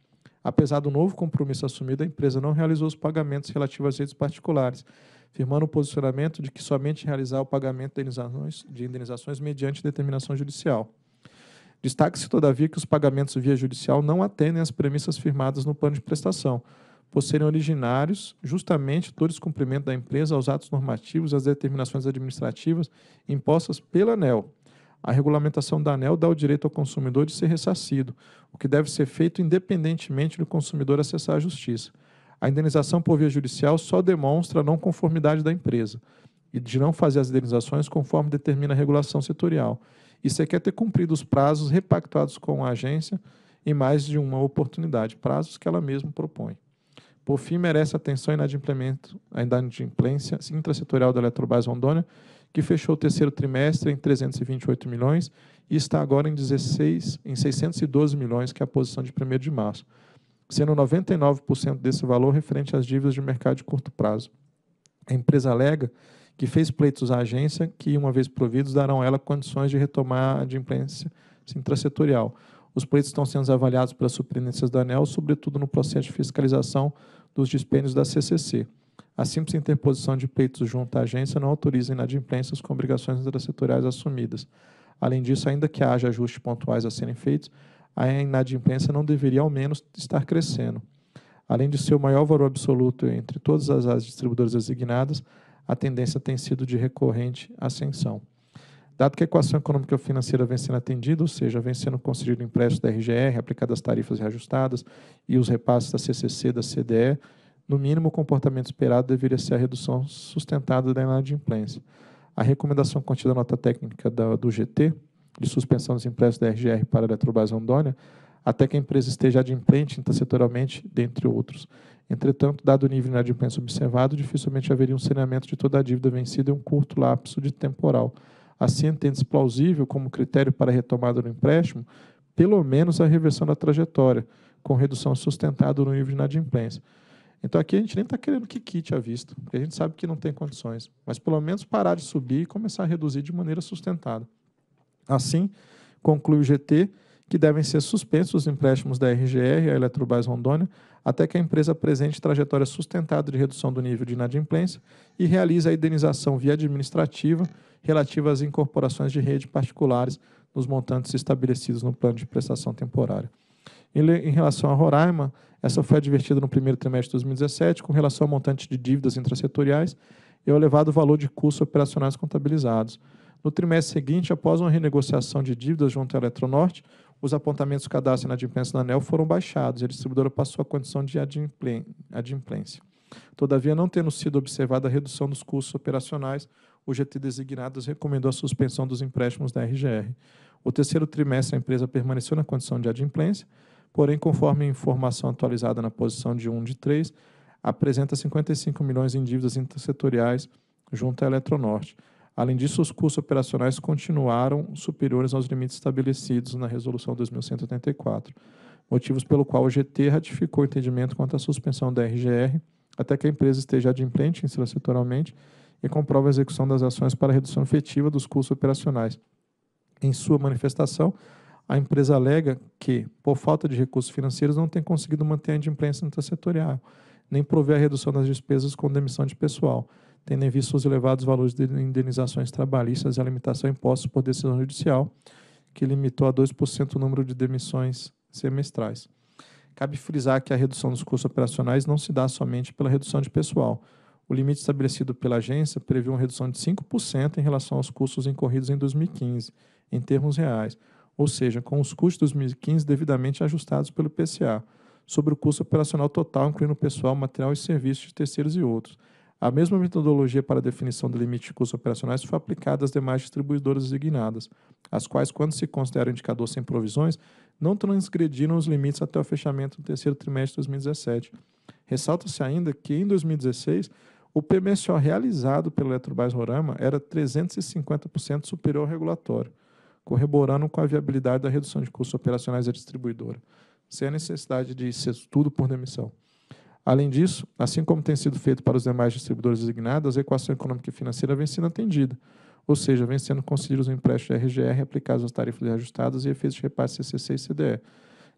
Speaker 2: Apesar do novo compromisso assumido, a empresa não realizou os pagamentos relativos a direitos particulares, firmando o posicionamento de que somente realizar o pagamento de indenizações, de indenizações mediante determinação judicial. Destaque-se, todavia, que os pagamentos via judicial não atendem às premissas firmadas no plano de prestação, por serem originários justamente do descumprimento da empresa aos atos normativos e às determinações administrativas impostas pela ANEL. A regulamentação da ANEL dá o direito ao consumidor de ser ressarcido, o que deve ser feito independentemente do consumidor acessar a justiça. A indenização por via judicial só demonstra a não conformidade da empresa e de não fazer as indenizações conforme determina a regulação setorial. E sequer ter cumprido os prazos repactuados com a agência em mais de uma oportunidade, prazos que ela mesma propõe. Por fim, merece atenção a inadimplência intrasetorial da Eletrobras Rondônia, que fechou o terceiro trimestre em 328 milhões e está agora em 16, em 612 milhões, que é a posição de 1 de março sendo 99% desse valor referente às dívidas de mercado de curto prazo. A empresa alega que fez pleitos à agência que, uma vez providos, darão a ela condições de retomar a adimplência intrasetorial. Os pleitos estão sendo avaliados pelas superintendências da ANEL, sobretudo no processo de fiscalização dos dispêndios da CCC. Assim, a simples interposição de pleitos junto à agência não autoriza inadimplência com obrigações intrasetoriais assumidas. Além disso, ainda que haja ajustes pontuais a serem feitos, a inadimplência não deveria, ao menos, estar crescendo. Além de ser o maior valor absoluto entre todas as áreas distribuidoras designadas, a tendência tem sido de recorrente ascensão. Dado que a equação econômica financeira vem sendo atendida, ou seja, vem sendo concedido empréstimo da RGR, aplicadas as tarifas reajustadas e os repasses da CCC, da CDE, no mínimo o comportamento esperado deveria ser a redução sustentada da inadimplência. A recomendação contida na nota técnica da, do GT de suspensão dos empréstimos da RGR para a Eletrobras Rondônia, até que a empresa esteja adimplente intersetorialmente, dentre outros. Entretanto, dado o nível de inadimplência observado, dificilmente haveria um saneamento de toda a dívida vencida em um curto lapso de temporal. Assim, entende-se plausível como critério para a retomada do empréstimo, pelo menos a reversão da trajetória, com redução sustentada no nível de inadimplência. Então aqui a gente nem está querendo que quite à vista, porque a gente sabe que não tem condições, mas pelo menos parar de subir e começar a reduzir de maneira sustentada. Assim, conclui o GT que devem ser suspensos os empréstimos da RGR à Eletrobras Rondônia até que a empresa apresente trajetória sustentada de redução do nível de inadimplência e realize a indenização via administrativa relativa às incorporações de rede particulares nos montantes estabelecidos no plano de prestação temporária. Em relação à Roraima, essa foi advertida no primeiro trimestre de 2017 com relação ao montante de dívidas intrasetoriais e ao elevado valor de custos operacionais contabilizados. No trimestre seguinte, após uma renegociação de dívidas junto à Eletronorte, os apontamentos do cadastro na adimplência da ANEL foram baixados e a distribuidora passou a condição de adimplência. Todavia, não tendo sido observada a redução dos custos operacionais, o GT Designados recomendou a suspensão dos empréstimos da RGR. O terceiro trimestre, a empresa permaneceu na condição de adimplência, porém, conforme a informação atualizada na posição de 1 de 3, apresenta 55 milhões em dívidas intersetoriais junto à Eletronorte. Além disso, os custos operacionais continuaram superiores aos limites estabelecidos na Resolução 2184, motivos pelo qual o GT ratificou o entendimento quanto à suspensão da RGR até que a empresa esteja adimplente setoralmente e comprova a execução das ações para redução efetiva dos custos operacionais. Em sua manifestação, a empresa alega que, por falta de recursos financeiros, não tem conseguido manter a inadimplência intersetorial, nem prover a redução das despesas com demissão de pessoal tendo em vista os elevados valores de indenizações trabalhistas e a limitação a impostos por decisão judicial, que limitou a 2% o número de demissões semestrais. Cabe frisar que a redução dos custos operacionais não se dá somente pela redução de pessoal. O limite estabelecido pela agência previu uma redução de 5% em relação aos custos incorridos em 2015, em termos reais, ou seja, com os custos de 2015 devidamente ajustados pelo PCA, sobre o custo operacional total, incluindo pessoal, material e serviços de terceiros e outros. A mesma metodologia para definição do limite de custos operacionais foi aplicada às demais distribuidoras designadas, as quais, quando se considera um indicador sem provisões, não transgrediram os limites até o fechamento do terceiro trimestre de 2017. Ressalta-se ainda que, em 2016, o PMSO realizado pelo Eletrobras Rorama era 350% superior ao regulatório, corroborando com a viabilidade da redução de custos operacionais da distribuidora, sem a necessidade de ser tudo por demissão. Além disso, assim como tem sido feito para os demais distribuidores designados, a equação econômica e financeira vem sendo atendida, ou seja, vem sendo concedidos os empréstimos RGR aplicados às tarifas reajustadas e efeitos de repasse CCC e CDE.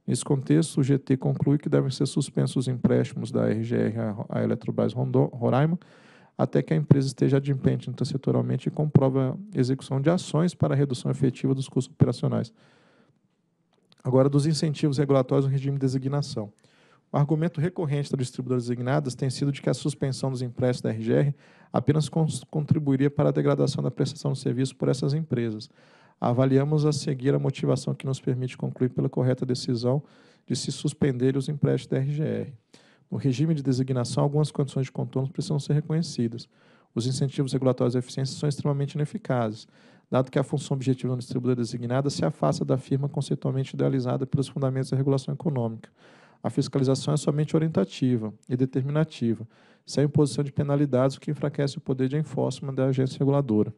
Speaker 2: Nesse contexto, o GT conclui que devem ser suspensos os empréstimos da RGR à Eletrobras Roraima até que a empresa esteja adimplente intersetoralmente e comprova a execução de ações para a redução efetiva dos custos operacionais. Agora, dos incentivos regulatórios no regime de designação. O argumento recorrente das distribuidoras designadas tem sido de que a suspensão dos empréstimos da RGR apenas contribuiria para a degradação da prestação de serviço por essas empresas. Avaliamos a seguir a motivação que nos permite concluir pela correta decisão de se suspender os empréstimos da RGR. No regime de designação, algumas condições de contorno precisam ser reconhecidas. Os incentivos regulatórios de eficiência são extremamente ineficazes, dado que a função objetiva da distribuidora designada se afasta da firma conceitualmente idealizada pelos fundamentos da regulação econômica. A fiscalização é somente orientativa e determinativa, sem imposição de penalidades, o que enfraquece o poder de enforcement da agência reguladora.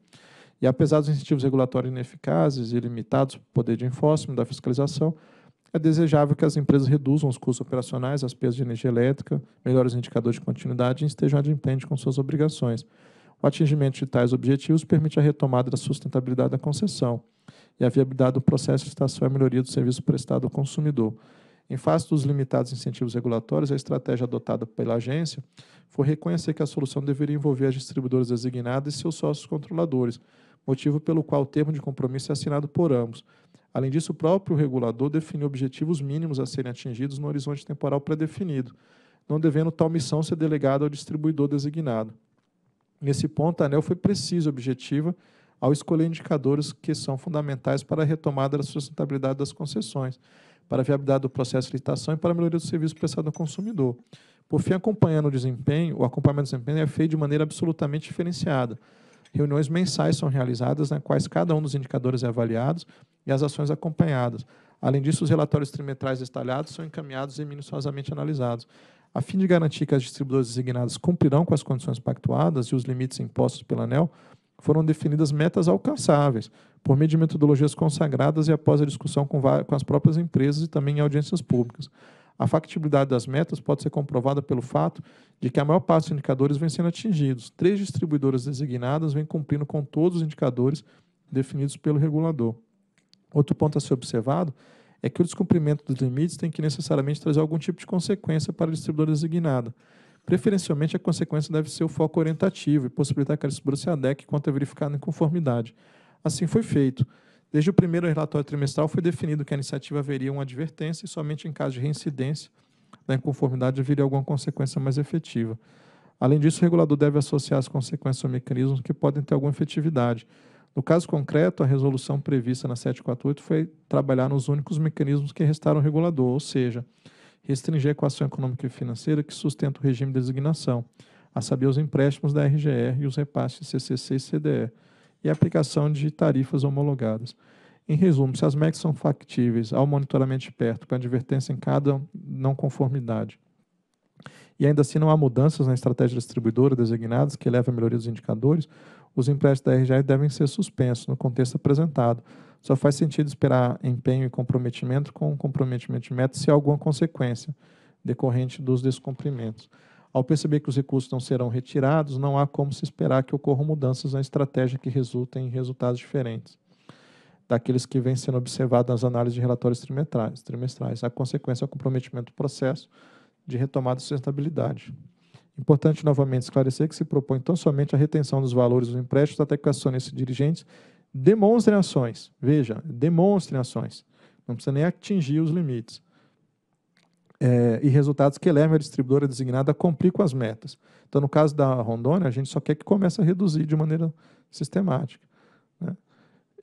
Speaker 2: E apesar dos incentivos regulatórios ineficazes e limitados poder de enforcement da fiscalização, é desejável que as empresas reduzam os custos operacionais, as perdas de energia elétrica, melhorem os indicadores de continuidade e estejam adimplentes com suas obrigações. O atingimento de tais objetivos permite a retomada da sustentabilidade da concessão e a viabilidade do processo de estação e a melhoria do serviço prestado ao consumidor. Em face dos limitados incentivos regulatórios, a estratégia adotada pela agência foi reconhecer que a solução deveria envolver as distribuidoras designadas e seus sócios controladores, motivo pelo qual o termo de compromisso é assinado por ambos. Além disso, o próprio regulador definiu objetivos mínimos a serem atingidos no horizonte temporal pré-definido, não devendo tal missão ser delegada ao distribuidor designado. Nesse ponto, a ANEL foi precisa e objetiva ao escolher indicadores que são fundamentais para a retomada da sustentabilidade das concessões, para a viabilidade do processo de licitação e para a melhoria do serviço prestado ao consumidor. Por fim, acompanhando o desempenho, o acompanhamento do desempenho é feito de maneira absolutamente diferenciada. Reuniões mensais são realizadas, nas quais cada um dos indicadores é avaliado e as ações acompanhadas. Além disso, os relatórios trimestrais detalhados são encaminhados e minuciosamente analisados, a fim de garantir que as distribuidoras designadas cumprirão com as condições pactuadas e os limites impostos pela ANEL, foram definidas metas alcançáveis, por meio de metodologias consagradas e após a discussão com, com as próprias empresas e também em audiências públicas. A factibilidade das metas pode ser comprovada pelo fato de que a maior parte dos indicadores vem sendo atingidos. Três distribuidoras designadas vêm cumprindo com todos os indicadores definidos pelo regulador. Outro ponto a ser observado é que o descumprimento dos limites tem que necessariamente trazer algum tipo de consequência para a distribuidora designada. Preferencialmente, a consequência deve ser o foco orientativo e possibilitar que a distribuidora se adeque quanto a é verificada em conformidade. Assim foi feito. Desde o primeiro relatório trimestral foi definido que a iniciativa haveria uma advertência e somente em caso de reincidência da inconformidade haveria alguma consequência mais efetiva. Além disso, o regulador deve associar as consequências a mecanismos que podem ter alguma efetividade. No caso concreto, a resolução prevista na 748 foi trabalhar nos únicos mecanismos que restaram ao regulador, ou seja, restringir a equação econômica e financeira que sustenta o regime de designação, a saber, os empréstimos da RGR e os repasses CCC e CDE e aplicação de tarifas homologadas. Em resumo, se as MECs são factíveis ao monitoramento de perto, com advertência em cada não conformidade, e ainda assim não há mudanças na estratégia distribuidora designadas que levem a melhoria dos indicadores, os empréstimos da RGE devem ser suspensos no contexto apresentado. Só faz sentido esperar empenho e comprometimento com o comprometimento de meta se há alguma consequência decorrente dos descumprimentos. Ao perceber que os recursos não serão retirados, não há como se esperar que ocorram mudanças na estratégia que resultem em resultados diferentes daqueles que vêm sendo observados nas análises de relatórios trimestrais. trimestrais. A consequência é o comprometimento do processo de retomada de sustentabilidade. Importante novamente esclarecer que se propõe tão somente a retenção dos valores dos empréstimos até que acionistas e dirigentes demonstrem ações. Veja, demonstrem ações. Não precisa nem atingir os limites é, e resultados que elevem a distribuidora designada a cumprir com as metas. Então, no caso da Rondônia, a gente só quer que comece a reduzir de maneira sistemática. Né?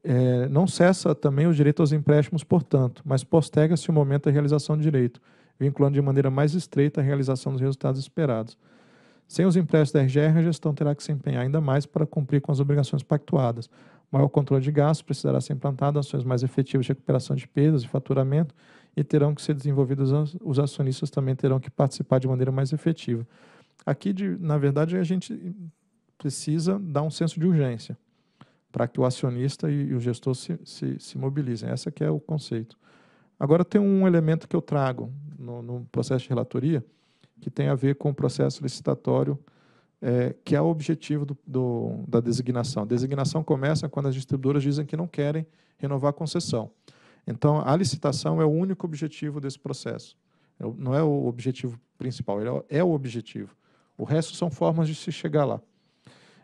Speaker 2: É, não cessa também o direito aos empréstimos, portanto, mas postega-se o momento da realização do direito, vinculando de maneira mais estreita a realização dos resultados esperados. Sem os empréstimos da RGR, a gestão terá que se empenhar ainda mais para cumprir com as obrigações pactuadas. Maior controle de gastos precisará ser implantado, ações mais efetivas de recuperação de perdas e faturamento, e terão que ser desenvolvidos, os acionistas também terão que participar de maneira mais efetiva. Aqui, de, na verdade, a gente precisa dar um senso de urgência para que o acionista e, e o gestor se, se, se, mobilizem. Essa que é o conceito. Agora, tem um elemento que eu trago no, no processo de relatoria que tem a ver com o processo licitatório é, que é o objetivo do, do, da designação. A designação começa quando as distribuidoras dizem que não querem renovar a concessão. Então, a licitação é o único objetivo desse processo. É não é o objetivo principal, ele é, é o objetivo. O resto são formas de se chegar lá.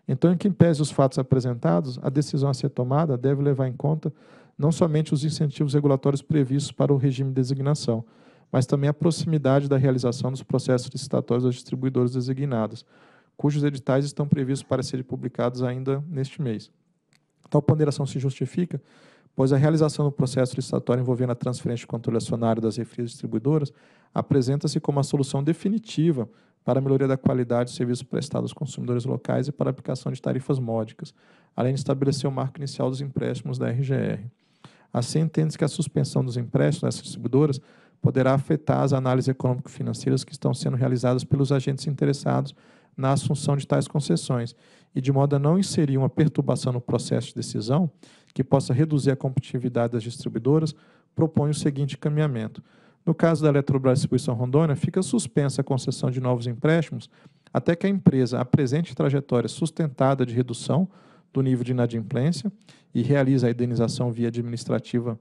Speaker 2: Então, em que pese os fatos apresentados, a decisão a ser tomada deve levar em conta não somente os incentivos regulatórios previstos para o regime de designação, mas também a proximidade da realização dos processos licitatórios aos distribuidores designados, cujos editais estão previstos para serem publicados ainda neste mês. Tal então, ponderação se justifica pois a realização do processo licitatório envolvendo a transferência de controle acionário das refrias distribuidoras apresenta-se como a solução definitiva para a melhoria da qualidade dos serviços prestados aos consumidores locais e para a aplicação de tarifas módicas, além de estabelecer o marco inicial dos empréstimos da RGR. Assim, entende-se que a suspensão dos empréstimos dessas distribuidoras poderá afetar as análises econômico-financeiras que estão sendo realizadas pelos agentes interessados na assunção de tais concessões, e de modo a não inserir uma perturbação no processo de decisão, que possa reduzir a competitividade das distribuidoras, propõe o seguinte caminhamento. No caso da Eletrobras Distribuição Rondônia, fica suspensa a concessão de novos empréstimos até que a empresa apresente trajetória sustentada de redução do nível de inadimplência e realize a indenização via administrativa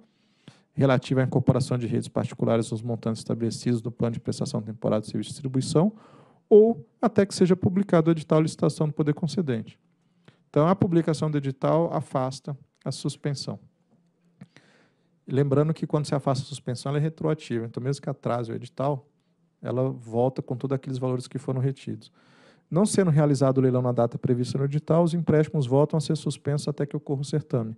Speaker 2: relativa à incorporação de redes particulares nos montantes estabelecidos do plano de prestação temporária de serviço de distribuição ou até que seja publicado o edital de licitação do poder concedente. Então, a publicação do edital afasta a suspensão. Lembrando que quando se afasta a suspensão, ela é retroativa. Então, mesmo que atrase o edital, ela volta com todos aqueles valores que foram retidos. Não sendo realizado o leilão na data prevista no edital, os empréstimos voltam a ser suspensos até que ocorra o certame.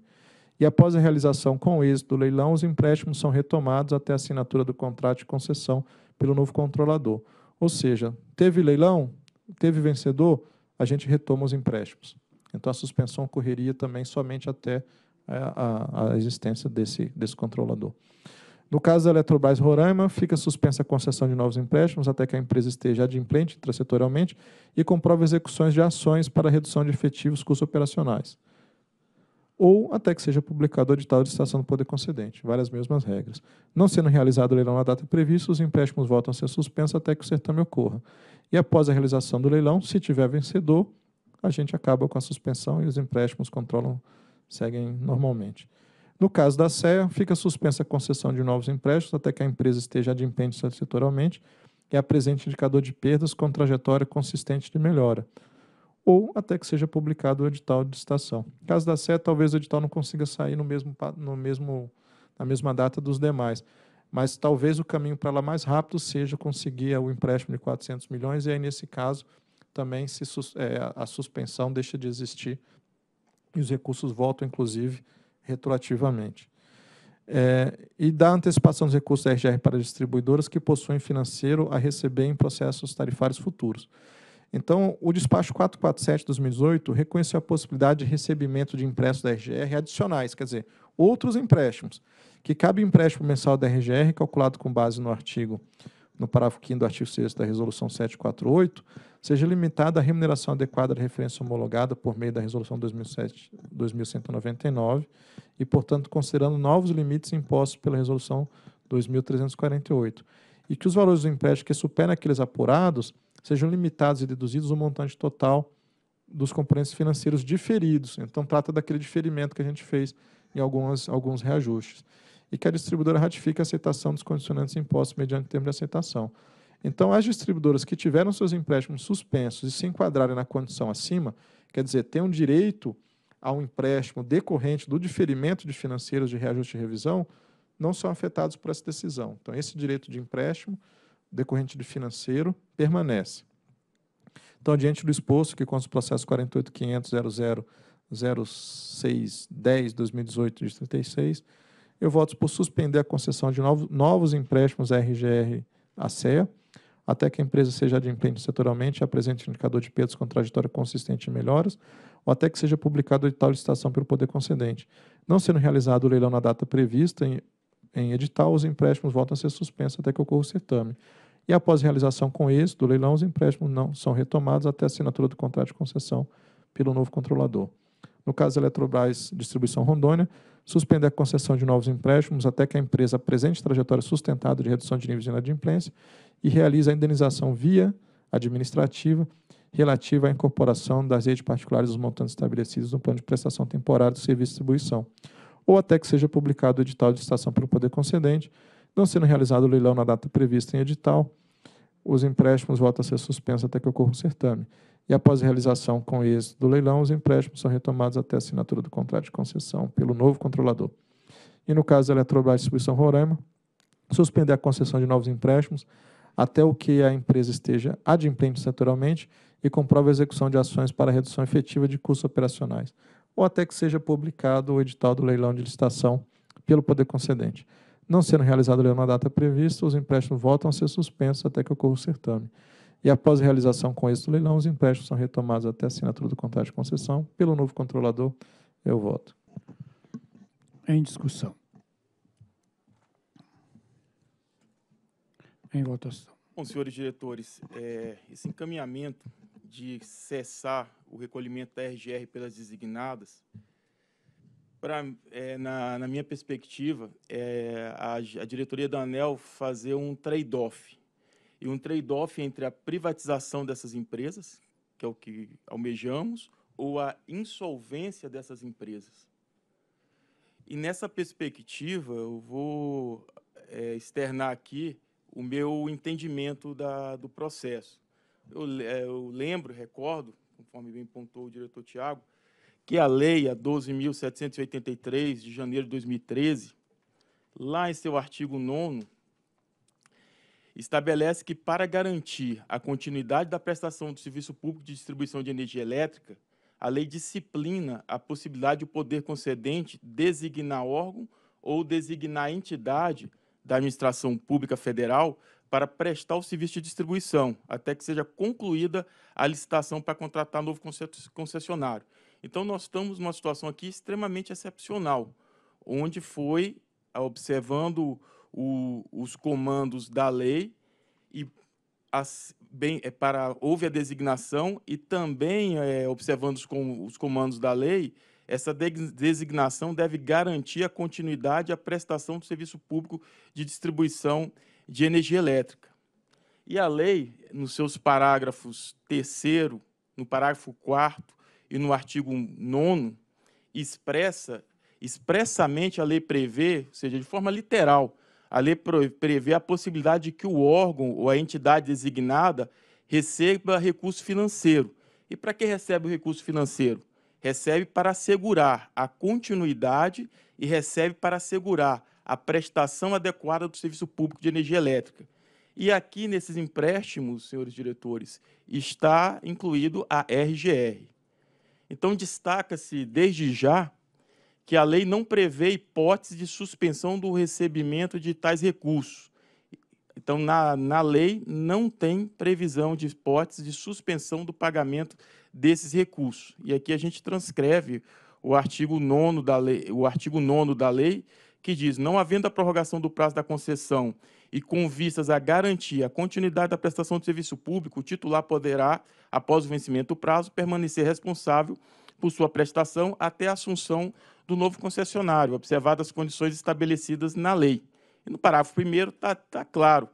Speaker 2: E após a realização com êxito do leilão, os empréstimos são retomados até a assinatura do contrato de concessão pelo novo controlador. Ou seja, teve leilão, teve vencedor, a gente retoma os empréstimos. Então, a suspensão ocorreria também somente até é, a, a, existência desse, desse controlador. No caso da Eletrobras Roraima, fica suspensa a concessão de novos empréstimos até que a empresa esteja adimplente transitorialmente e comprova execuções de ações para redução de efetivos custos operacionais ou até que seja publicado o edital de estação do poder concedente, várias mesmas regras. Não sendo realizado o leilão na data prevista, os empréstimos voltam a ser suspensos até que o certame ocorra. E após a realização do leilão, se tiver vencedor, a gente acaba com a suspensão e os empréstimos controlam, seguem normalmente. No caso da SEA, fica suspensa a concessão de novos empréstimos até que a empresa esteja adimplente setorialmente e apresente indicador de perdas com trajetória consistente de melhora, ou até que seja publicado o edital de licitação. No caso da SEA, talvez o edital não consiga sair no mesmo, no mesmo, na mesma data dos demais, mas talvez o caminho para lá mais rápido seja conseguir o empréstimo de 400 milhões, e aí, nesse caso, também se, é, a suspensão deixa de existir e os recursos voltam, inclusive, retroativamente. É, e da antecipação dos recursos da RGR para distribuidoras que possuem financeiro a receber em processos tarifários futuros. Então, o despacho 447 de 2018 reconheceu a possibilidade de recebimento de empréstimos da RGR adicionais, quer dizer, outros empréstimos, que cabe empréstimo mensal da RGR calculado com base no artigo, no parágrafo 5 do artigo 6 da Resolução 748, seja limitada à remuneração adequada de referência homologada por meio da Resolução 2007, 2199 e, portanto, considerando novos limites impostos pela Resolução 2348, e que os valores do empréstimo que superam aqueles apurados sejam limitados e deduzidos o montante total dos componentes financeiros diferidos. Então, trata daquele diferimento que a gente fez em algumas, alguns reajustes. E que a distribuidora ratifique a aceitação dos condicionantes impostos mediante termo de aceitação. Então, as distribuidoras que tiveram seus empréstimos suspensos e se enquadrarem na condição acima, quer dizer, têm um direito a um empréstimo decorrente do diferimento de financeiros de reajuste e revisão, não são afetados por essa decisão. Então, esse direito de empréstimo decorrente de financeiro permanece. Então, diante do exposto que consta o processo 48.500.000610-2018-36, eu voto por suspender a concessão de novos, novos empréstimos RGR à CEA, até que a empresa seja adimplente setorialmente e apresente indicador de perdas contraditório consistente em melhoras, ou até que seja publicado o edital de licitação pelo poder concedente. Não sendo realizado o leilão na data prevista em, em edital, os empréstimos voltam a ser suspensos até que ocorra o certame. E após realização com êxito do leilão, os empréstimos não são retomados até a assinatura do contrato de concessão pelo novo controlador. No caso da Eletrobras Distribuição Rondônia, suspender a concessão de novos empréstimos até que a empresa apresente trajetória sustentada de redução de níveis de inadimplência e realiza a indenização via administrativa relativa à incorporação das redes particulares dos montantes estabelecidos no plano de prestação temporária do serviço de distribuição, ou até que seja publicado o edital de licitação pelo poder concedente, não sendo realizado o leilão na data prevista em edital, os empréstimos voltam a ser suspensos até que ocorra o certame. E após a realização com êxito do leilão, os empréstimos são retomados até a assinatura do contrato de concessão pelo novo controlador. E no caso da Eletrobras Distribuição Roraima, suspender a concessão de novos empréstimos até o que a empresa esteja adimplente setorialmente e comprova a execução de ações para redução efetiva de custos operacionais, ou até que seja publicado o edital do leilão de licitação pelo poder concedente. Não sendo realizado o leilão na data prevista, os empréstimos voltam a ser suspensos até que ocorra o certame. E após a realização com êxito do leilão, os empréstimos são retomados até a assinatura do contrato de concessão pelo novo controlador. Eu voto. Em discussão.
Speaker 1: Em votação.
Speaker 5: Bom, senhores diretores, é, esse encaminhamento de cessar o recolhimento da RGR pelas designadas, pra, é, na, na, minha perspectiva, é a, a diretoria da ANEL fazer um trade-off. E um trade-off entre a privatização dessas empresas, que é o que almejamos, ou a insolvência dessas empresas. E nessa perspectiva, eu vou é, externar aqui o meu entendimento da, do processo. Eu, é, eu, lembro, recordo, conforme bem pontuou o diretor Tiago, que a lei, a 12.783, de janeiro de 2013, lá em seu artigo 9 estabelece que, para garantir a continuidade da prestação do serviço público de distribuição de energia elétrica, a lei disciplina a possibilidade do poder concedente designar órgão ou designar entidade da Administração Pública Federal para prestar o serviço de distribuição, até que seja concluída a licitação para contratar novo concessionário. Então, nós estamos numa situação aqui extremamente excepcional, onde foi, ah, observando o, os comandos da lei, e as, bem, é, para, houve a designação, e também, é, observando os, com, os comandos da lei, essa designação deve garantir a continuidade e a prestação do serviço público de distribuição de energia elétrica. E a lei, nos seus parágrafos 3 no parágrafo 4 e no artigo 9 expressa expressamente a lei prevê, ou seja, de forma literal, a lei prevê a possibilidade de que o órgão ou a entidade designada receba recurso financeiro. E para que recebe o recurso financeiro? recebe para assegurar a continuidade e recebe para assegurar a prestação adequada do serviço público de energia elétrica. E aqui nesses empréstimos, senhores diretores, está incluído a RGR. Então destaca-se desde já que a lei não prevê hipótese de suspensão do recebimento de tais recursos. Então, na, na lei, não tem previsão de hipótese de suspensão do pagamento desses recursos. E aqui a gente transcreve o artigo 9 da lei, o artigo 9 da lei, que diz: não havendo a prorrogação do prazo da concessão e com vistas a garantir a continuidade da prestação de serviço público, o titular poderá, após o vencimento do prazo, permanecer responsável por sua prestação até a assunção do novo concessionário, observadas as condições estabelecidas na lei. E no parágrafo primeiro está tá claro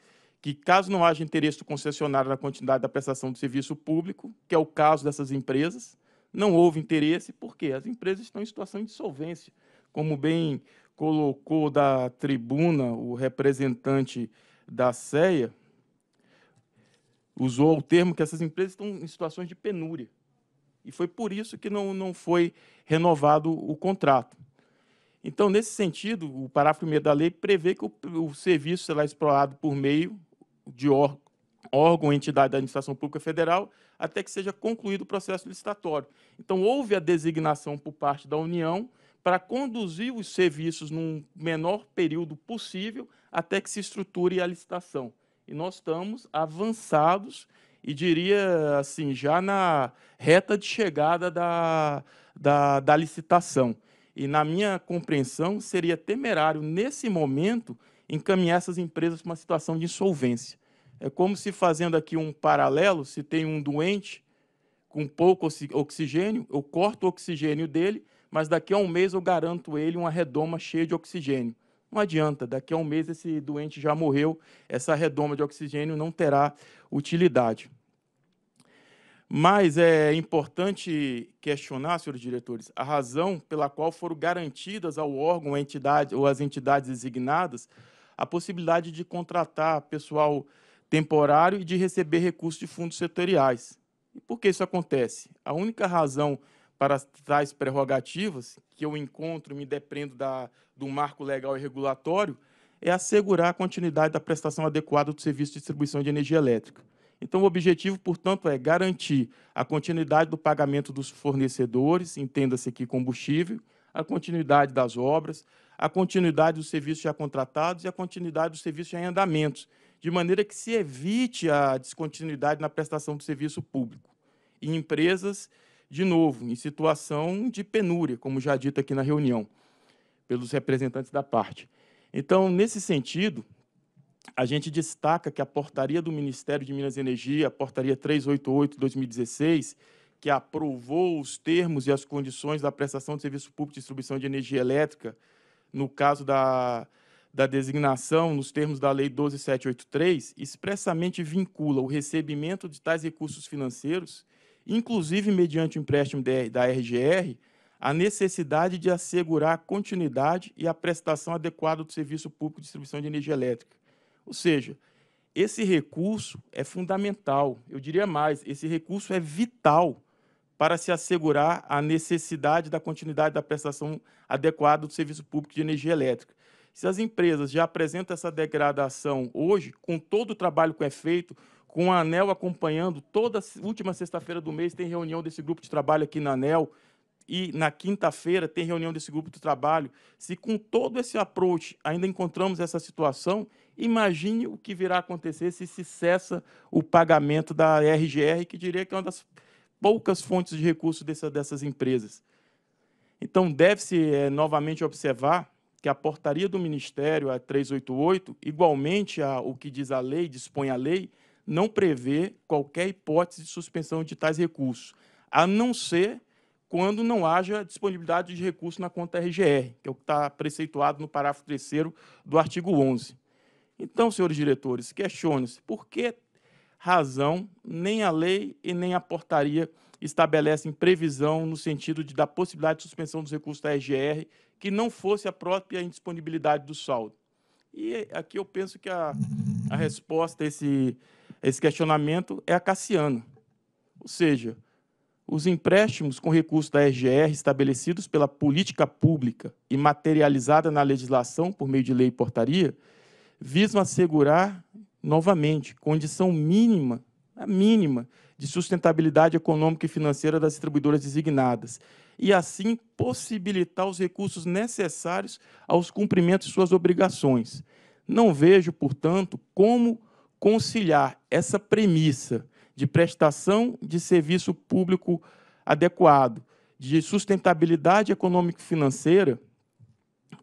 Speaker 5: que caso não haja interesse do concessionário na continuidade da prestação do serviço público, que é o caso dessas empresas, não houve interesse, porque as empresas estão em situação de insolvência. Como bem colocou da tribuna o representante da CEA, usou o termo que essas empresas estão em situações de penúria. E foi por isso que não, não foi renovado o contrato. Então, nesse sentido, o parágrafo 1 da lei prevê que o, o serviço será explorado por meio de órgão, ou entidade da administração pública federal, até que seja concluído o processo licitatório. Então, houve a designação por parte da União para conduzir os serviços num menor período possível até que se estruture a licitação. E nós estamos avançados e diria assim, já na reta de chegada da, da, da licitação. E, na minha compreensão, seria temerário, nesse momento, encaminhar essas empresas para uma situação de insolvência. É como se, fazendo aqui um paralelo, se tem um doente com pouco oxigênio, eu corto o oxigênio dele, mas daqui a um mês eu garanto ele uma redoma cheia de oxigênio. Não adianta, daqui a um mês esse doente já morreu, essa redoma de oxigênio não terá utilidade. Mas é importante questionar, senhores diretores, a razão pela qual foram garantidas ao órgão, a entidade ou às entidades designadas a possibilidade de contratar pessoal temporário e de receber recursos de fundos setoriais. E por que isso acontece? A única razão para tais prerrogativas, que eu encontro, me dependo da, do marco legal e regulatório, é assegurar a continuidade da prestação adequada do serviço de distribuição de energia elétrica. Então, o objetivo, portanto, é garantir a continuidade do pagamento dos fornecedores, entenda-se aqui combustível, a continuidade das obras, a continuidade dos serviços já contratados e a continuidade dos serviços já em andamentos, de maneira que se evite a descontinuidade na prestação do serviço público. E empresas, de novo, em situação de penúria, como já dito aqui na reunião, pelos representantes da parte. Então, nesse sentido, a gente destaca que a portaria do Ministério de Minas e Energia, a portaria 388-2016, que aprovou os termos e as condições da prestação de serviço público de distribuição de energia elétrica no caso da, da designação, nos termos da Lei 12783, expressamente vincula o recebimento de tais recursos financeiros, inclusive mediante o empréstimo da RGR, a necessidade de assegurar a continuidade e a prestação adequada do serviço público de distribuição de energia elétrica. Ou seja, esse recurso é fundamental, eu diria mais, esse recurso é vital para se assegurar a necessidade da continuidade da prestação adequada do serviço público de energia elétrica. Se as empresas já apresentam essa degradação hoje, com todo o trabalho que é feito, com a ANEL acompanhando, toda última sexta-feira do mês tem reunião desse grupo de trabalho aqui na ANEL, e na quinta-feira tem reunião desse grupo de trabalho. Se com todo esse approach ainda encontramos essa situação, imagine o que virá acontecer se se cessa o pagamento da RGR, que diria que é uma das poucas fontes de recursos dessa, dessas empresas. Então, deve-se é, novamente observar que a portaria do Ministério, a 388, igualmente ao que diz a lei, dispõe a lei, não prevê qualquer hipótese de suspensão de tais recursos, a não ser quando não haja disponibilidade de recurso na conta RGR, que é o que está preceituado no parágrafo 3 do artigo 11. Então, senhores diretores, questione-se por que razão, nem a lei e nem a portaria estabelecem previsão no sentido de da possibilidade de suspensão dos recursos da RGR que não fosse a própria indisponibilidade do saldo. E aqui eu penso que a, a resposta a esse, a esse questionamento é a Cassiano. Ou seja, os empréstimos com recursos da RGR estabelecidos pela política pública e materializada na legislação por meio de lei e portaria visam assegurar novamente, condição mínima, a mínima, de sustentabilidade econômica e financeira das distribuidoras designadas, e assim possibilitar os recursos necessários aos cumprimentos de suas obrigações. Não vejo, portanto, como conciliar essa premissa de prestação de serviço público adequado, de sustentabilidade econômica e financeira,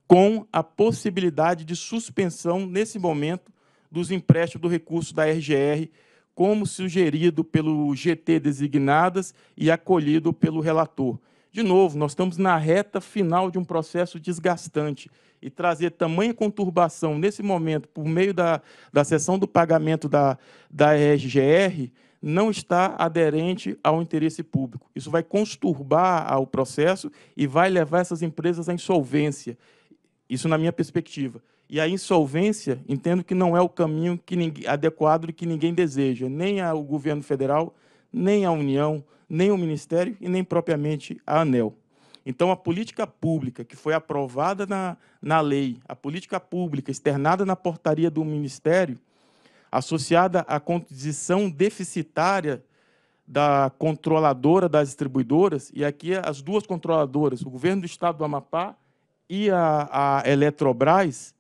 Speaker 5: com a possibilidade de suspensão, nesse momento, dos empréstimos do recurso da RGR, como sugerido pelo GT designadas e acolhido pelo relator. De novo, nós estamos na reta final de um processo desgastante e trazer tamanha conturbação nesse momento por meio da, da sessão do pagamento da, da RGR não está aderente ao interesse público. Isso vai consturbar o processo e vai levar essas empresas à insolvência. Isso na minha perspectiva. E a insolvência, entendo que não é o caminho que ninguém, adequado que ninguém deseja, nem o governo federal, nem a União, nem o Ministério e nem propriamente a ANEL. Então, a política pública que foi aprovada na, na lei, a política pública externada na portaria do Ministério, associada à condição deficitária da controladora das distribuidoras, e aqui as duas controladoras, o governo do estado do Amapá e a, a Eletrobras,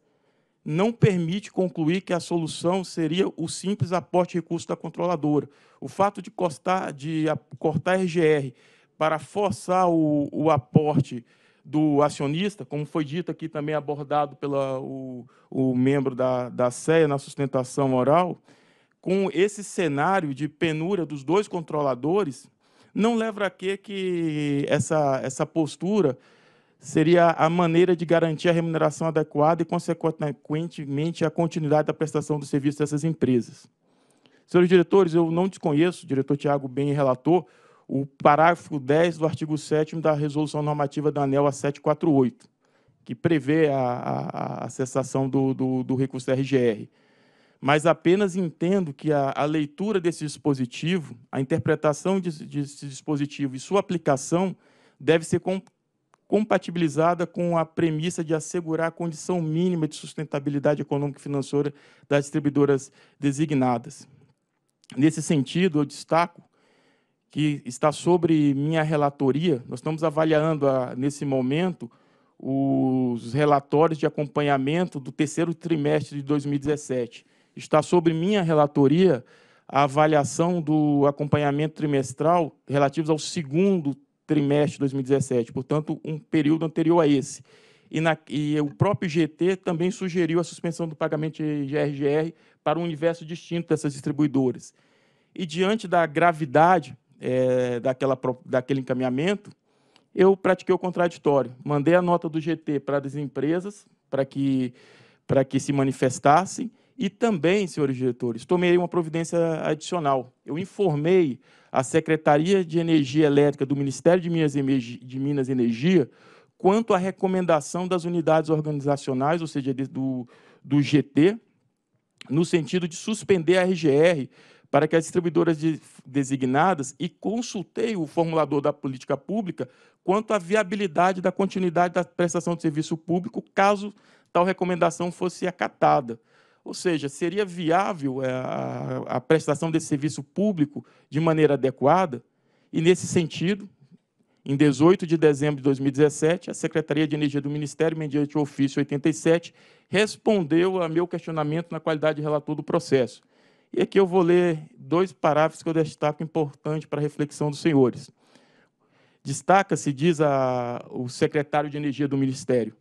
Speaker 5: não permite concluir que a solução seria o simples aporte de recursos da controladora. O fato de, costar, de cortar RGR para forçar o, o aporte do acionista, como foi dito aqui também abordado pelo o, membro da, da CEA na sustentação oral, com esse cenário de penúria dos dois controladores, não leva a que, que essa, essa postura seria a maneira de garantir a remuneração adequada e, consequentemente, a continuidade da prestação do serviço dessas empresas. Senhores diretores, eu não desconheço, diretor Tiago bem relator, o parágrafo 10 do artigo 7 da Resolução Normativa da ANEL a 748, que prevê a, a, a cessação do, do, do recurso RGR. Mas apenas entendo que a, a leitura desse dispositivo, a interpretação desse, desse dispositivo e sua aplicação deve ser compatibilizada com a premissa de assegurar a condição mínima de sustentabilidade econômica e financeira das distribuidoras designadas. Nesse sentido, eu destaco que está sobre minha relatoria, nós estamos avaliando a, ah, nesse momento os relatórios de acompanhamento do terceiro trimestre de 2017. Está sobre minha relatoria a avaliação do acompanhamento trimestral relativos ao segundo trimestre de 2017, portanto, um período anterior a esse. E, na, e, o próprio GT também sugeriu a suspensão do pagamento de GRGR para um universo distinto dessas distribuidoras. E diante da gravidade é, daquela, daquele encaminhamento, eu pratiquei o contraditório. Mandei a nota do GT para as empresas, para que, para que se manifestassem, e também, senhores diretores, tomei uma providência adicional. Eu informei a Secretaria de Energia Elétrica do Ministério de Minas, de Minas Energia quanto à recomendação das unidades organizacionais, ou seja, do, do GT, no sentido de suspender a RGR para que as distribuidoras de, designadas e consultei o formulador da política pública quanto à viabilidade da continuidade da prestação de serviço público, caso tal recomendação fosse acatada. Ou seja, seria viável eh, a, a prestação desse serviço público de maneira adequada? E, nesse sentido, em 18 de dezembro de 2017, a Secretaria de Energia do Ministério, mediante o ofício 87, respondeu a meu questionamento na qualidade de relator do processo. E aqui eu vou ler dois parágrafos que eu destaco importante para a reflexão dos senhores. Destaca-se, diz a, o secretário de Energia do Ministério,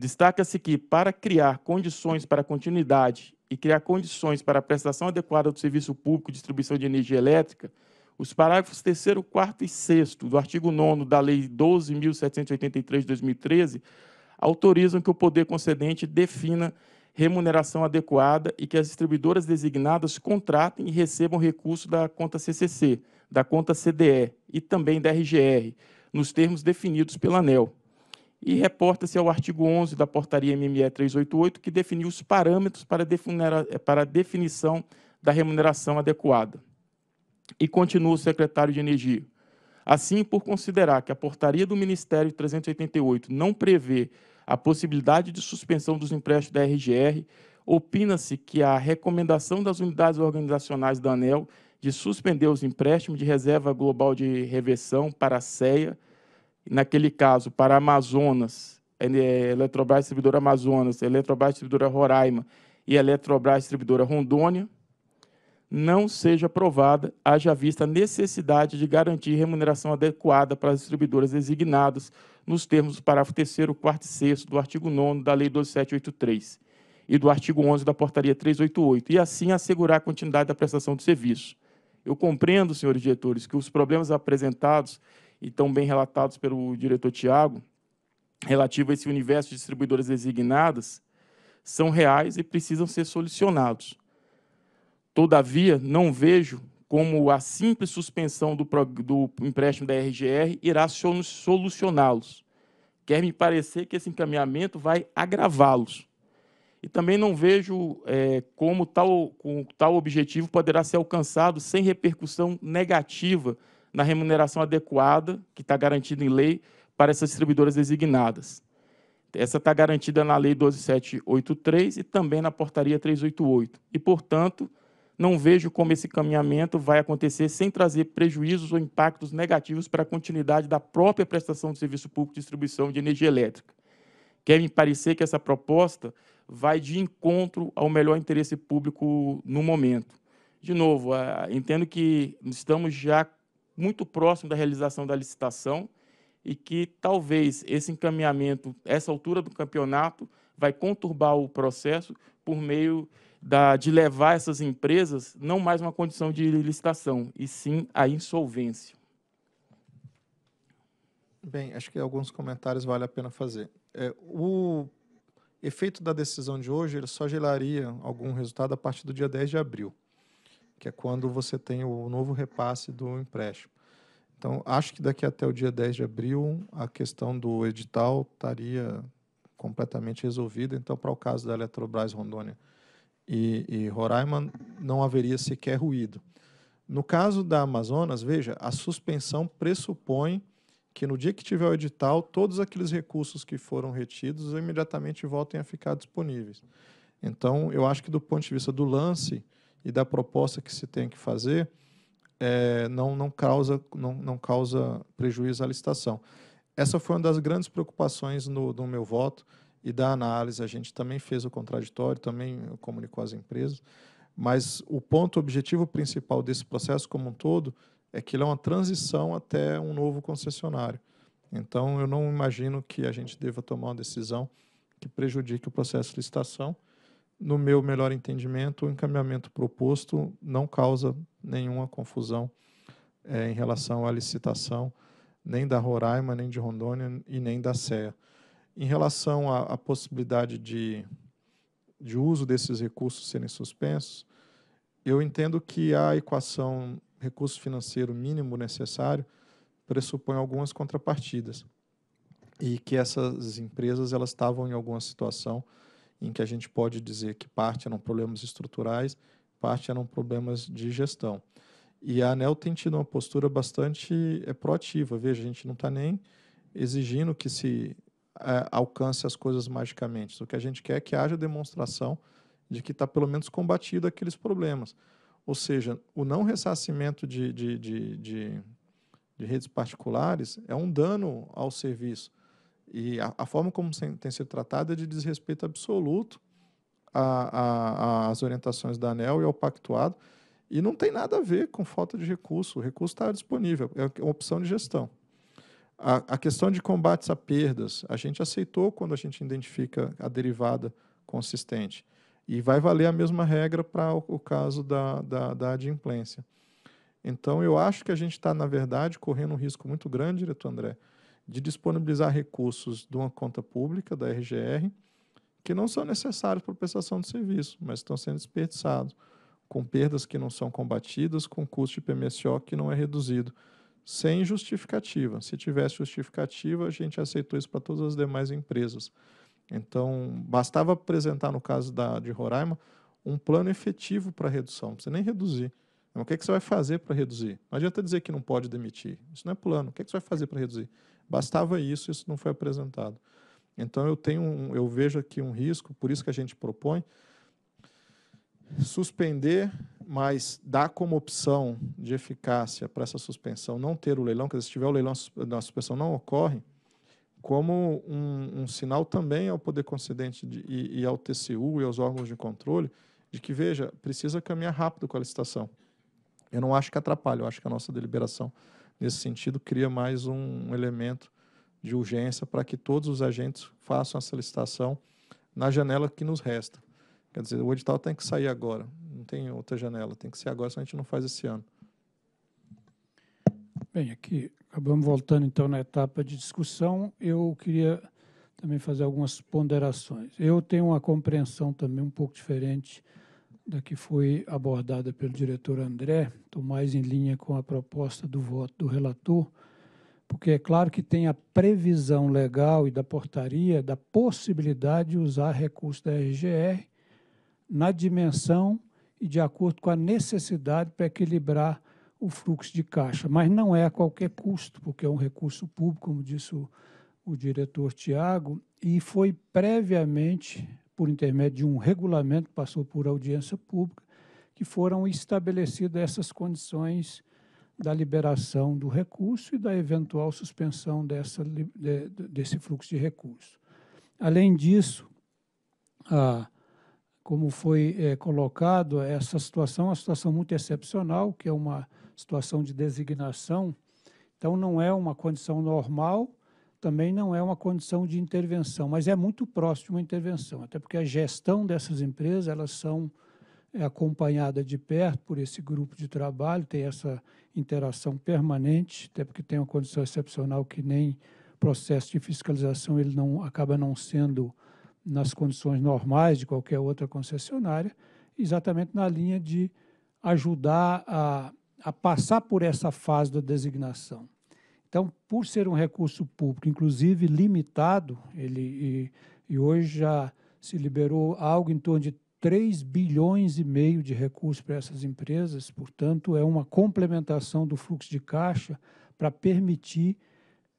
Speaker 5: Destaca-se que, para criar condições para continuidade e criar condições para a prestação adequada do serviço público de distribuição de energia elétrica, os parágrafos 3, 4 e 6 do artigo 9 da Lei 12.783 de 2013 autorizam que o poder concedente defina remuneração adequada e que as distribuidoras designadas contratem e recebam recurso da conta CCC, da conta CDE e também da RGR, nos termos definidos pela ANEL e reporta-se ao artigo 11 da portaria MME 388, que definiu os parâmetros para, eh, para a definição da remuneração adequada. E continua o secretário de Energia. Assim, por considerar que a portaria do Ministério 388 não prevê a possibilidade de suspensão dos empréstimos da RGR, opina-se que a recomendação das unidades organizacionais da ANEL de suspender os empréstimos de reserva global de reversão para a CEA naquele caso, para Amazonas, é, Eletrobras Distribuidora Amazonas, Eletrobras Distribuidora Roraima e Eletrobras Distribuidora Rondônia, não seja aprovada, haja vista a necessidade de garantir remuneração adequada para as distribuidoras designadas nos termos do parágrafo 3 quarto e 6 do artigo 9 da Lei 12783 e do artigo 11 da Portaria 388, e assim assegurar a continuidade da prestação de serviço. Eu compreendo, senhores diretores, que os problemas apresentados e tão bem relatados pelo diretor Tiago, relativo a esse universo de distribuidoras designadas, são reais e precisam ser solucionados. Todavia, não vejo como a simples suspensão do, do empréstimo da RGR irá solucioná-los. Quer me parecer que esse encaminhamento vai agravá-los. E também não vejo é, como tal, com tal objetivo poderá ser alcançado sem repercussão negativa na remuneração adequada, que está garantida em lei, para essas distribuidoras designadas. Essa está garantida na Lei 12783 e também na Portaria 388. E, portanto, não vejo como esse caminhamento vai acontecer sem trazer prejuízos ou impactos negativos para a continuidade da própria prestação de serviço público de distribuição de energia elétrica. Quer me parecer que essa proposta vai de encontro ao melhor interesse público no momento. De novo, entendo que estamos já muito próximo da realização da licitação e que talvez esse encaminhamento, essa altura do campeonato, vai conturbar o processo por meio da, de levar essas empresas não mais uma condição de licitação, e sim a insolvência. Bem, acho
Speaker 2: que alguns comentários vale a pena fazer. É, o efeito da decisão de hoje ele só geraria algum resultado a partir do dia 10 de abril que é quando você tem o novo repasse do empréstimo. Então, acho que daqui até o dia 10 de abril a questão do edital estaria completamente resolvida. Então, para o caso da Eletrobras Rondônia e, e Roraima, não haveria sequer ruído. No caso da Amazonas, veja, a suspensão pressupõe que no dia que tiver o edital, todos aqueles recursos que foram retidos imediatamente voltem a ficar disponíveis. Então, eu acho que do ponto de vista do lance, e da proposta que se tem que fazer, é, não, não, causa, não, não causa prejuízo à licitação. Essa foi uma das grandes preocupações no, no meu voto e da análise. A gente também fez o contraditório, também comunicou às empresas, mas o ponto o objetivo principal desse processo como um todo é que ele é uma transição até um novo concessionário. Então, eu não imagino que a gente deva tomar uma decisão que prejudique o processo de licitação no meu melhor entendimento, o encaminhamento proposto não causa nenhuma confusão é, em relação à licitação, nem da Roraima, nem de Rondônia e nem da SEA. Em relação à, à possibilidade de, de uso desses recursos serem suspensos, eu entendo que a equação recurso financeiro mínimo necessário pressupõe algumas contrapartidas e que essas empresas elas estavam em alguma situação em que a gente pode dizer que parte eram problemas estruturais, parte eram problemas de gestão. E a ANEL tem tido uma postura bastante é, proativa. Veja, a gente não está nem exigindo que se é, alcance as coisas magicamente. O que a gente quer é que haja demonstração de que está pelo menos combatido aqueles problemas. Ou seja, o não ressarcimento de, de, de, de, de redes particulares é um dano ao serviço. E a, a forma como tem sido tratada é de desrespeito absoluto às orientações da ANEL e ao pactuado. E não tem nada a ver com falta de recurso. O recurso está disponível, é uma opção de gestão. A, a, questão de combates a perdas, a gente aceitou quando a gente identifica a derivada consistente. E vai valer a mesma regra para o, o, caso da, da, da adimplência. Então, eu acho que a gente está, na verdade, correndo um risco muito grande, diretor André, de disponibilizar recursos de uma conta pública, da RGR, que não são necessários para prestação de serviço, mas estão sendo desperdiçados, com perdas que não são combatidas, com custo de PMSO que não é reduzido, sem justificativa. Se tivesse justificativa, a gente aceitou isso para todas as demais empresas. Então, bastava apresentar, no caso da, de Roraima, um plano efetivo para redução, não precisa nem reduzir. Então, o que, é que você vai fazer para reduzir? Não adianta dizer que não pode demitir. Isso não é plano. O que, é que você vai fazer para reduzir? Bastava isso, isso não foi apresentado. Então eu tenho, um, eu vejo aqui um risco, por isso que a gente propõe suspender, mas dar como opção de eficácia para essa suspensão não ter o leilão, quer dizer, se tiver o leilão, a suspensão não ocorre, como um, um sinal também ao Poder Concedente de, e, e ao TCU e aos órgãos de controle de que, veja, precisa caminhar rápido com a licitação. Eu não acho que atrapalha, eu acho que é a nossa deliberação nesse sentido, cria mais um elemento de urgência para que todos os agentes façam a solicitação na janela que nos resta. Quer dizer, o edital tem que sair agora, não tem outra janela, tem que ser agora, senão a gente não faz esse ano.
Speaker 1: Bem, aqui acabamos voltando então na etapa de discussão. Eu queria também fazer algumas ponderações. Eu tenho uma compreensão também um pouco diferente da que foi abordada pelo diretor André, estou mais em linha com a proposta do voto do relator, porque é claro que tem a previsão legal e da portaria da possibilidade de usar recurso da RGR na dimensão e de acordo com a necessidade para equilibrar o fluxo de caixa, mas não é a qualquer custo, porque é um recurso público, como disse o, o diretor Tiago, e foi previamente por intermédio de um regulamento passou por audiência pública, que foram estabelecidas essas condições da liberação do recurso e da eventual suspensão dessa, de, desse fluxo de recurso. Além disso, como foi é, colocado, essa situação é uma situação muito excepcional, que é uma situação de designação, então não é uma condição normal, também não é uma condição de intervenção, mas é muito próximo à intervenção, até porque a gestão dessas empresas, elas são é acompanhada de perto por esse grupo de trabalho, tem essa interação permanente, até porque tem uma condição excepcional que nem processo de fiscalização ele não acaba não sendo nas condições normais de qualquer outra concessionária, exatamente na linha de ajudar a, a passar por essa fase da designação. Então, por ser um recurso público, inclusive limitado, ele e, e hoje já se liberou algo em torno de 3 bilhões e meio de recursos para essas empresas, portanto, é uma complementação do fluxo de caixa para permitir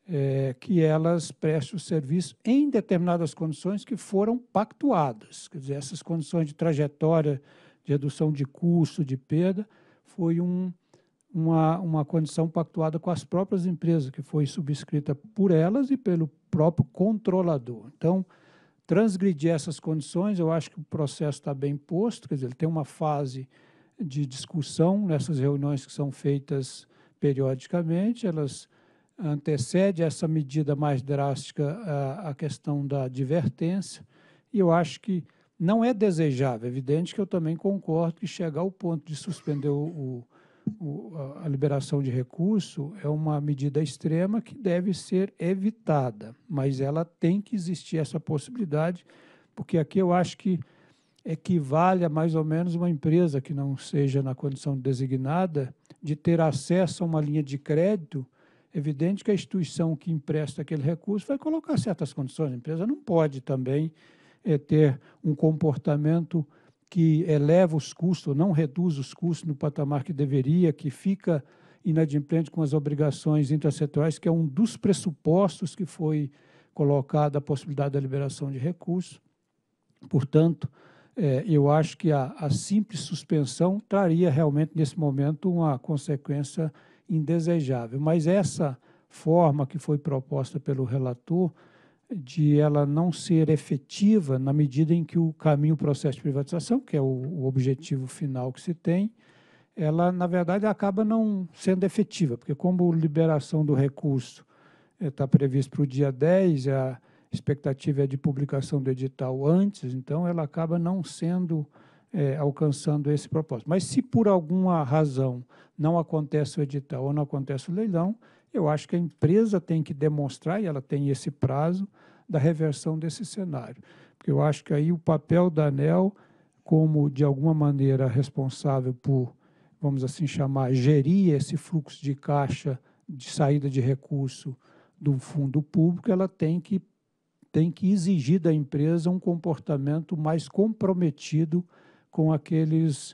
Speaker 1: é, que elas prestem o serviço em determinadas condições que foram pactuadas. Quer dizer, essas condições de trajetória, de redução de custo, de perda, foi um, uma, uma condição pactuada com as próprias empresas, que foi subscrita por elas e pelo próprio controlador. Então, transgredir essas condições, eu acho que o processo está bem posto, quer dizer, ele tem uma fase de discussão nessas reuniões que são feitas periodicamente, elas antecedem essa medida mais drástica a, questão da advertência, e eu acho que não é desejável, é evidente que eu também concordo que chegar ao ponto de suspender o, o a liberação de recurso é uma medida extrema que deve ser evitada, mas ela tem que existir essa possibilidade, porque aqui eu acho que equivale a mais ou menos uma empresa que não seja na condição designada de ter acesso a uma linha de crédito. Evidente que a instituição que empresta aquele recurso vai colocar certas condições. A empresa não pode também é, ter um comportamento que eleva os custos, não reduz os custos no patamar que deveria, que fica inadimplente com as obrigações intersetoriais, que é um dos pressupostos que foi colocada a possibilidade da liberação de recursos. Portanto, é, eu acho que a, a, simples suspensão traria realmente, nesse momento, uma consequência indesejável. Mas essa forma que foi proposta pelo relator de ela não ser efetiva na medida em que o caminho o processo de privatização, que é o, o objetivo final que se tem, ela, na verdade, acaba não sendo efetiva, porque como a liberação do recurso está eh, é, prevista para o dia 10, a expectativa é de publicação do edital antes, então ela acaba não sendo é, alcançando esse propósito. Mas se por alguma razão não acontece o edital ou não acontece o leilão, eu acho que a empresa tem que demonstrar, e ela tem esse prazo, da reversão desse cenário. Porque eu acho que aí o papel da ANEL, como de alguma maneira responsável por, vamos assim chamar, gerir esse fluxo de caixa de saída de recurso do fundo público, ela tem que, tem que exigir da empresa um comportamento mais comprometido com aqueles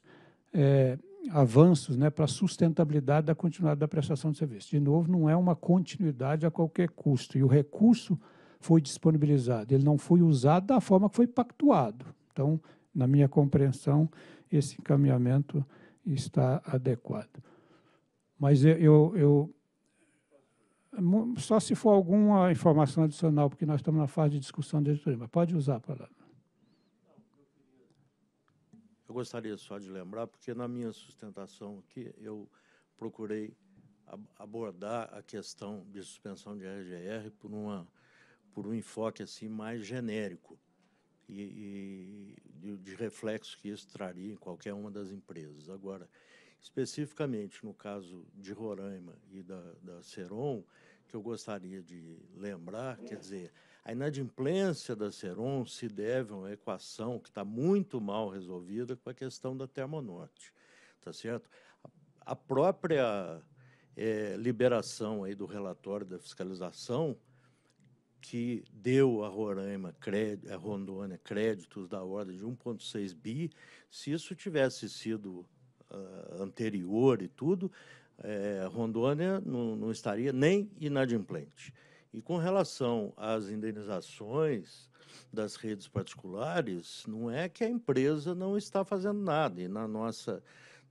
Speaker 1: é, avanços né, para a sustentabilidade da continuidade da prestação de serviço. De novo, não é uma continuidade a qualquer custo. E o recurso foi disponibilizado, ele não foi usado da forma que foi pactuado. Então, na minha compreensão, esse encaminhamento está adequado. Mas eu, eu, eu só se for alguma informação adicional, porque nós estamos na fase de discussão de editoria, mas pode usar a palavra.
Speaker 3: Eu gostaria só de lembrar, porque na minha sustentação aqui eu procurei abordar a questão de suspensão de RGR por, uma, por um enfoque assim mais genérico e, e de, de, reflexo que isso traria em qualquer uma das empresas. Agora, especificamente no caso de Roraima e da, da Ceron, que eu gostaria de lembrar, quer dizer, a inadimplência da Ceron se deve a uma equação que está muito mal resolvida com a questão da Termonorte, tá certo? A própria é, liberação aí do relatório da fiscalização que deu a Roraima, crédito, a Rondônia, créditos da ordem de 1,6 bi, se isso tivesse sido uh, anterior e tudo, é, Rondônia não, não estaria nem inadimplente. E com relação às indenizações das redes particulares, não é que a empresa não está fazendo nada. E na nossa,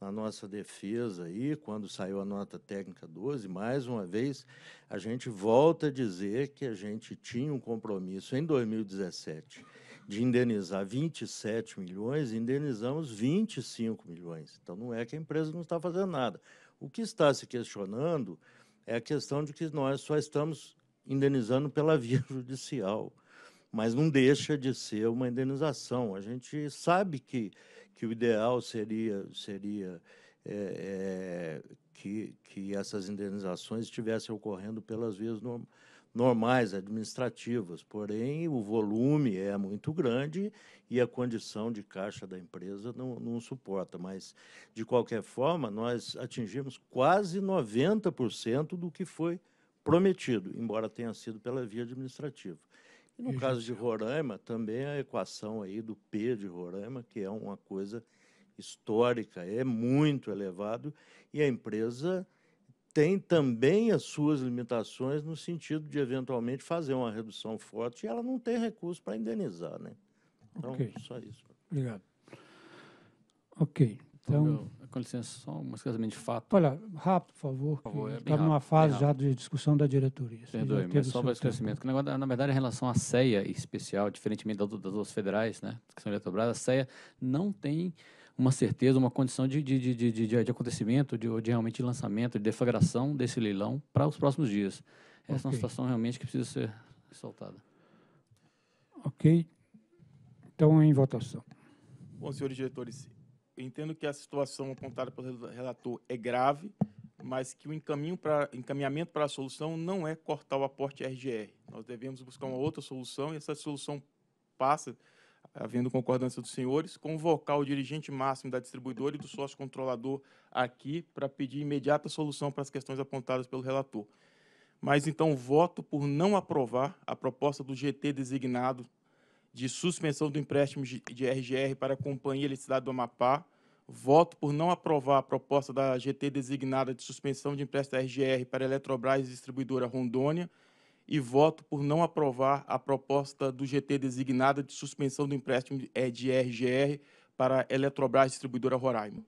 Speaker 3: na nossa defesa aí, quando saiu a nota técnica 12, mais uma vez, a gente volta a dizer que a gente tinha um compromisso em 2017 de indenizar 27 milhões, indenizamos 25 milhões. Então não é que a empresa não está fazendo nada. O que está se questionando é a questão de que nós só estamos indenizando pela via judicial, mas não deixa de ser uma indenização. A gente sabe que, que o ideal seria, seria é, é, que, que essas indenizações estivessem ocorrendo pelas vias normais normais administrativas, porém o volume é muito grande e a condição de caixa da empresa não, não suporta. Mas, de qualquer forma, nós atingimos quase 90% do que foi prometido, embora tenha sido pela via administrativa. E no uhum. caso de Roraima, também a equação aí do P de Roraima, que é uma coisa histórica, é muito elevado, e a empresa tem também as suas limitações no sentido de eventualmente fazer uma redução forte e ela não tem recurso para indenizar, né? Então, okay. só isso.
Speaker 1: Obrigado. Ok. Então, Não,
Speaker 3: com licença, só um esclarecimento de fato.
Speaker 1: Olha, rápido, por favor. Por favor é numa fase já de discussão da diretoria. Perdoe, mas só para esclarecimento.
Speaker 4: Que, na verdade, em relação à CEA especial, diferentemente das outras federais, né, que são Eletrobras, a CEA não tem uma certeza, uma condição de, de, de, de, de acontecimento, de, de realmente lançamento, de deflagração desse leilão para os próximos dias. Essa okay. é uma situação realmente que precisa ser
Speaker 5: soltada.
Speaker 1: Ok. Então, em votação.
Speaker 5: Bom, senhores diretores, entendo que a situação apontada pelo relator é grave, mas que o encaminho pra, encaminhamento para a solução não é cortar o aporte RGR. Nós devemos buscar uma outra solução e essa solução passa, havendo concordância dos senhores, convocar o dirigente máximo da distribuidora e do sócio controlador aqui para pedir imediata solução para as questões apontadas pelo relator. Mas então voto por não aprovar a proposta do GT designado de suspensão do empréstimo de RGR para a Companhia Eletricidade do Amapá. Voto por não aprovar a proposta da GT designada de suspensão de empréstimo da RGR para a Eletrobras Distribuidora Rondônia. E voto por não aprovar a proposta do GT designada de suspensão do empréstimo de RGR eh, para a Eletrobras Distribuidora Roraima.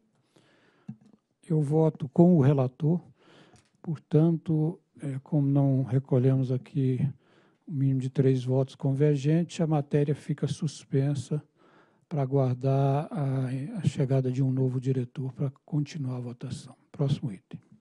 Speaker 1: Eu voto com o relator. Portanto, eh, como não recolhemos aqui o mínimo de três votos convergentes, a matéria fica suspensa para aguardar a, a chegada de um novo diretor para continuar a votação. Próximo item.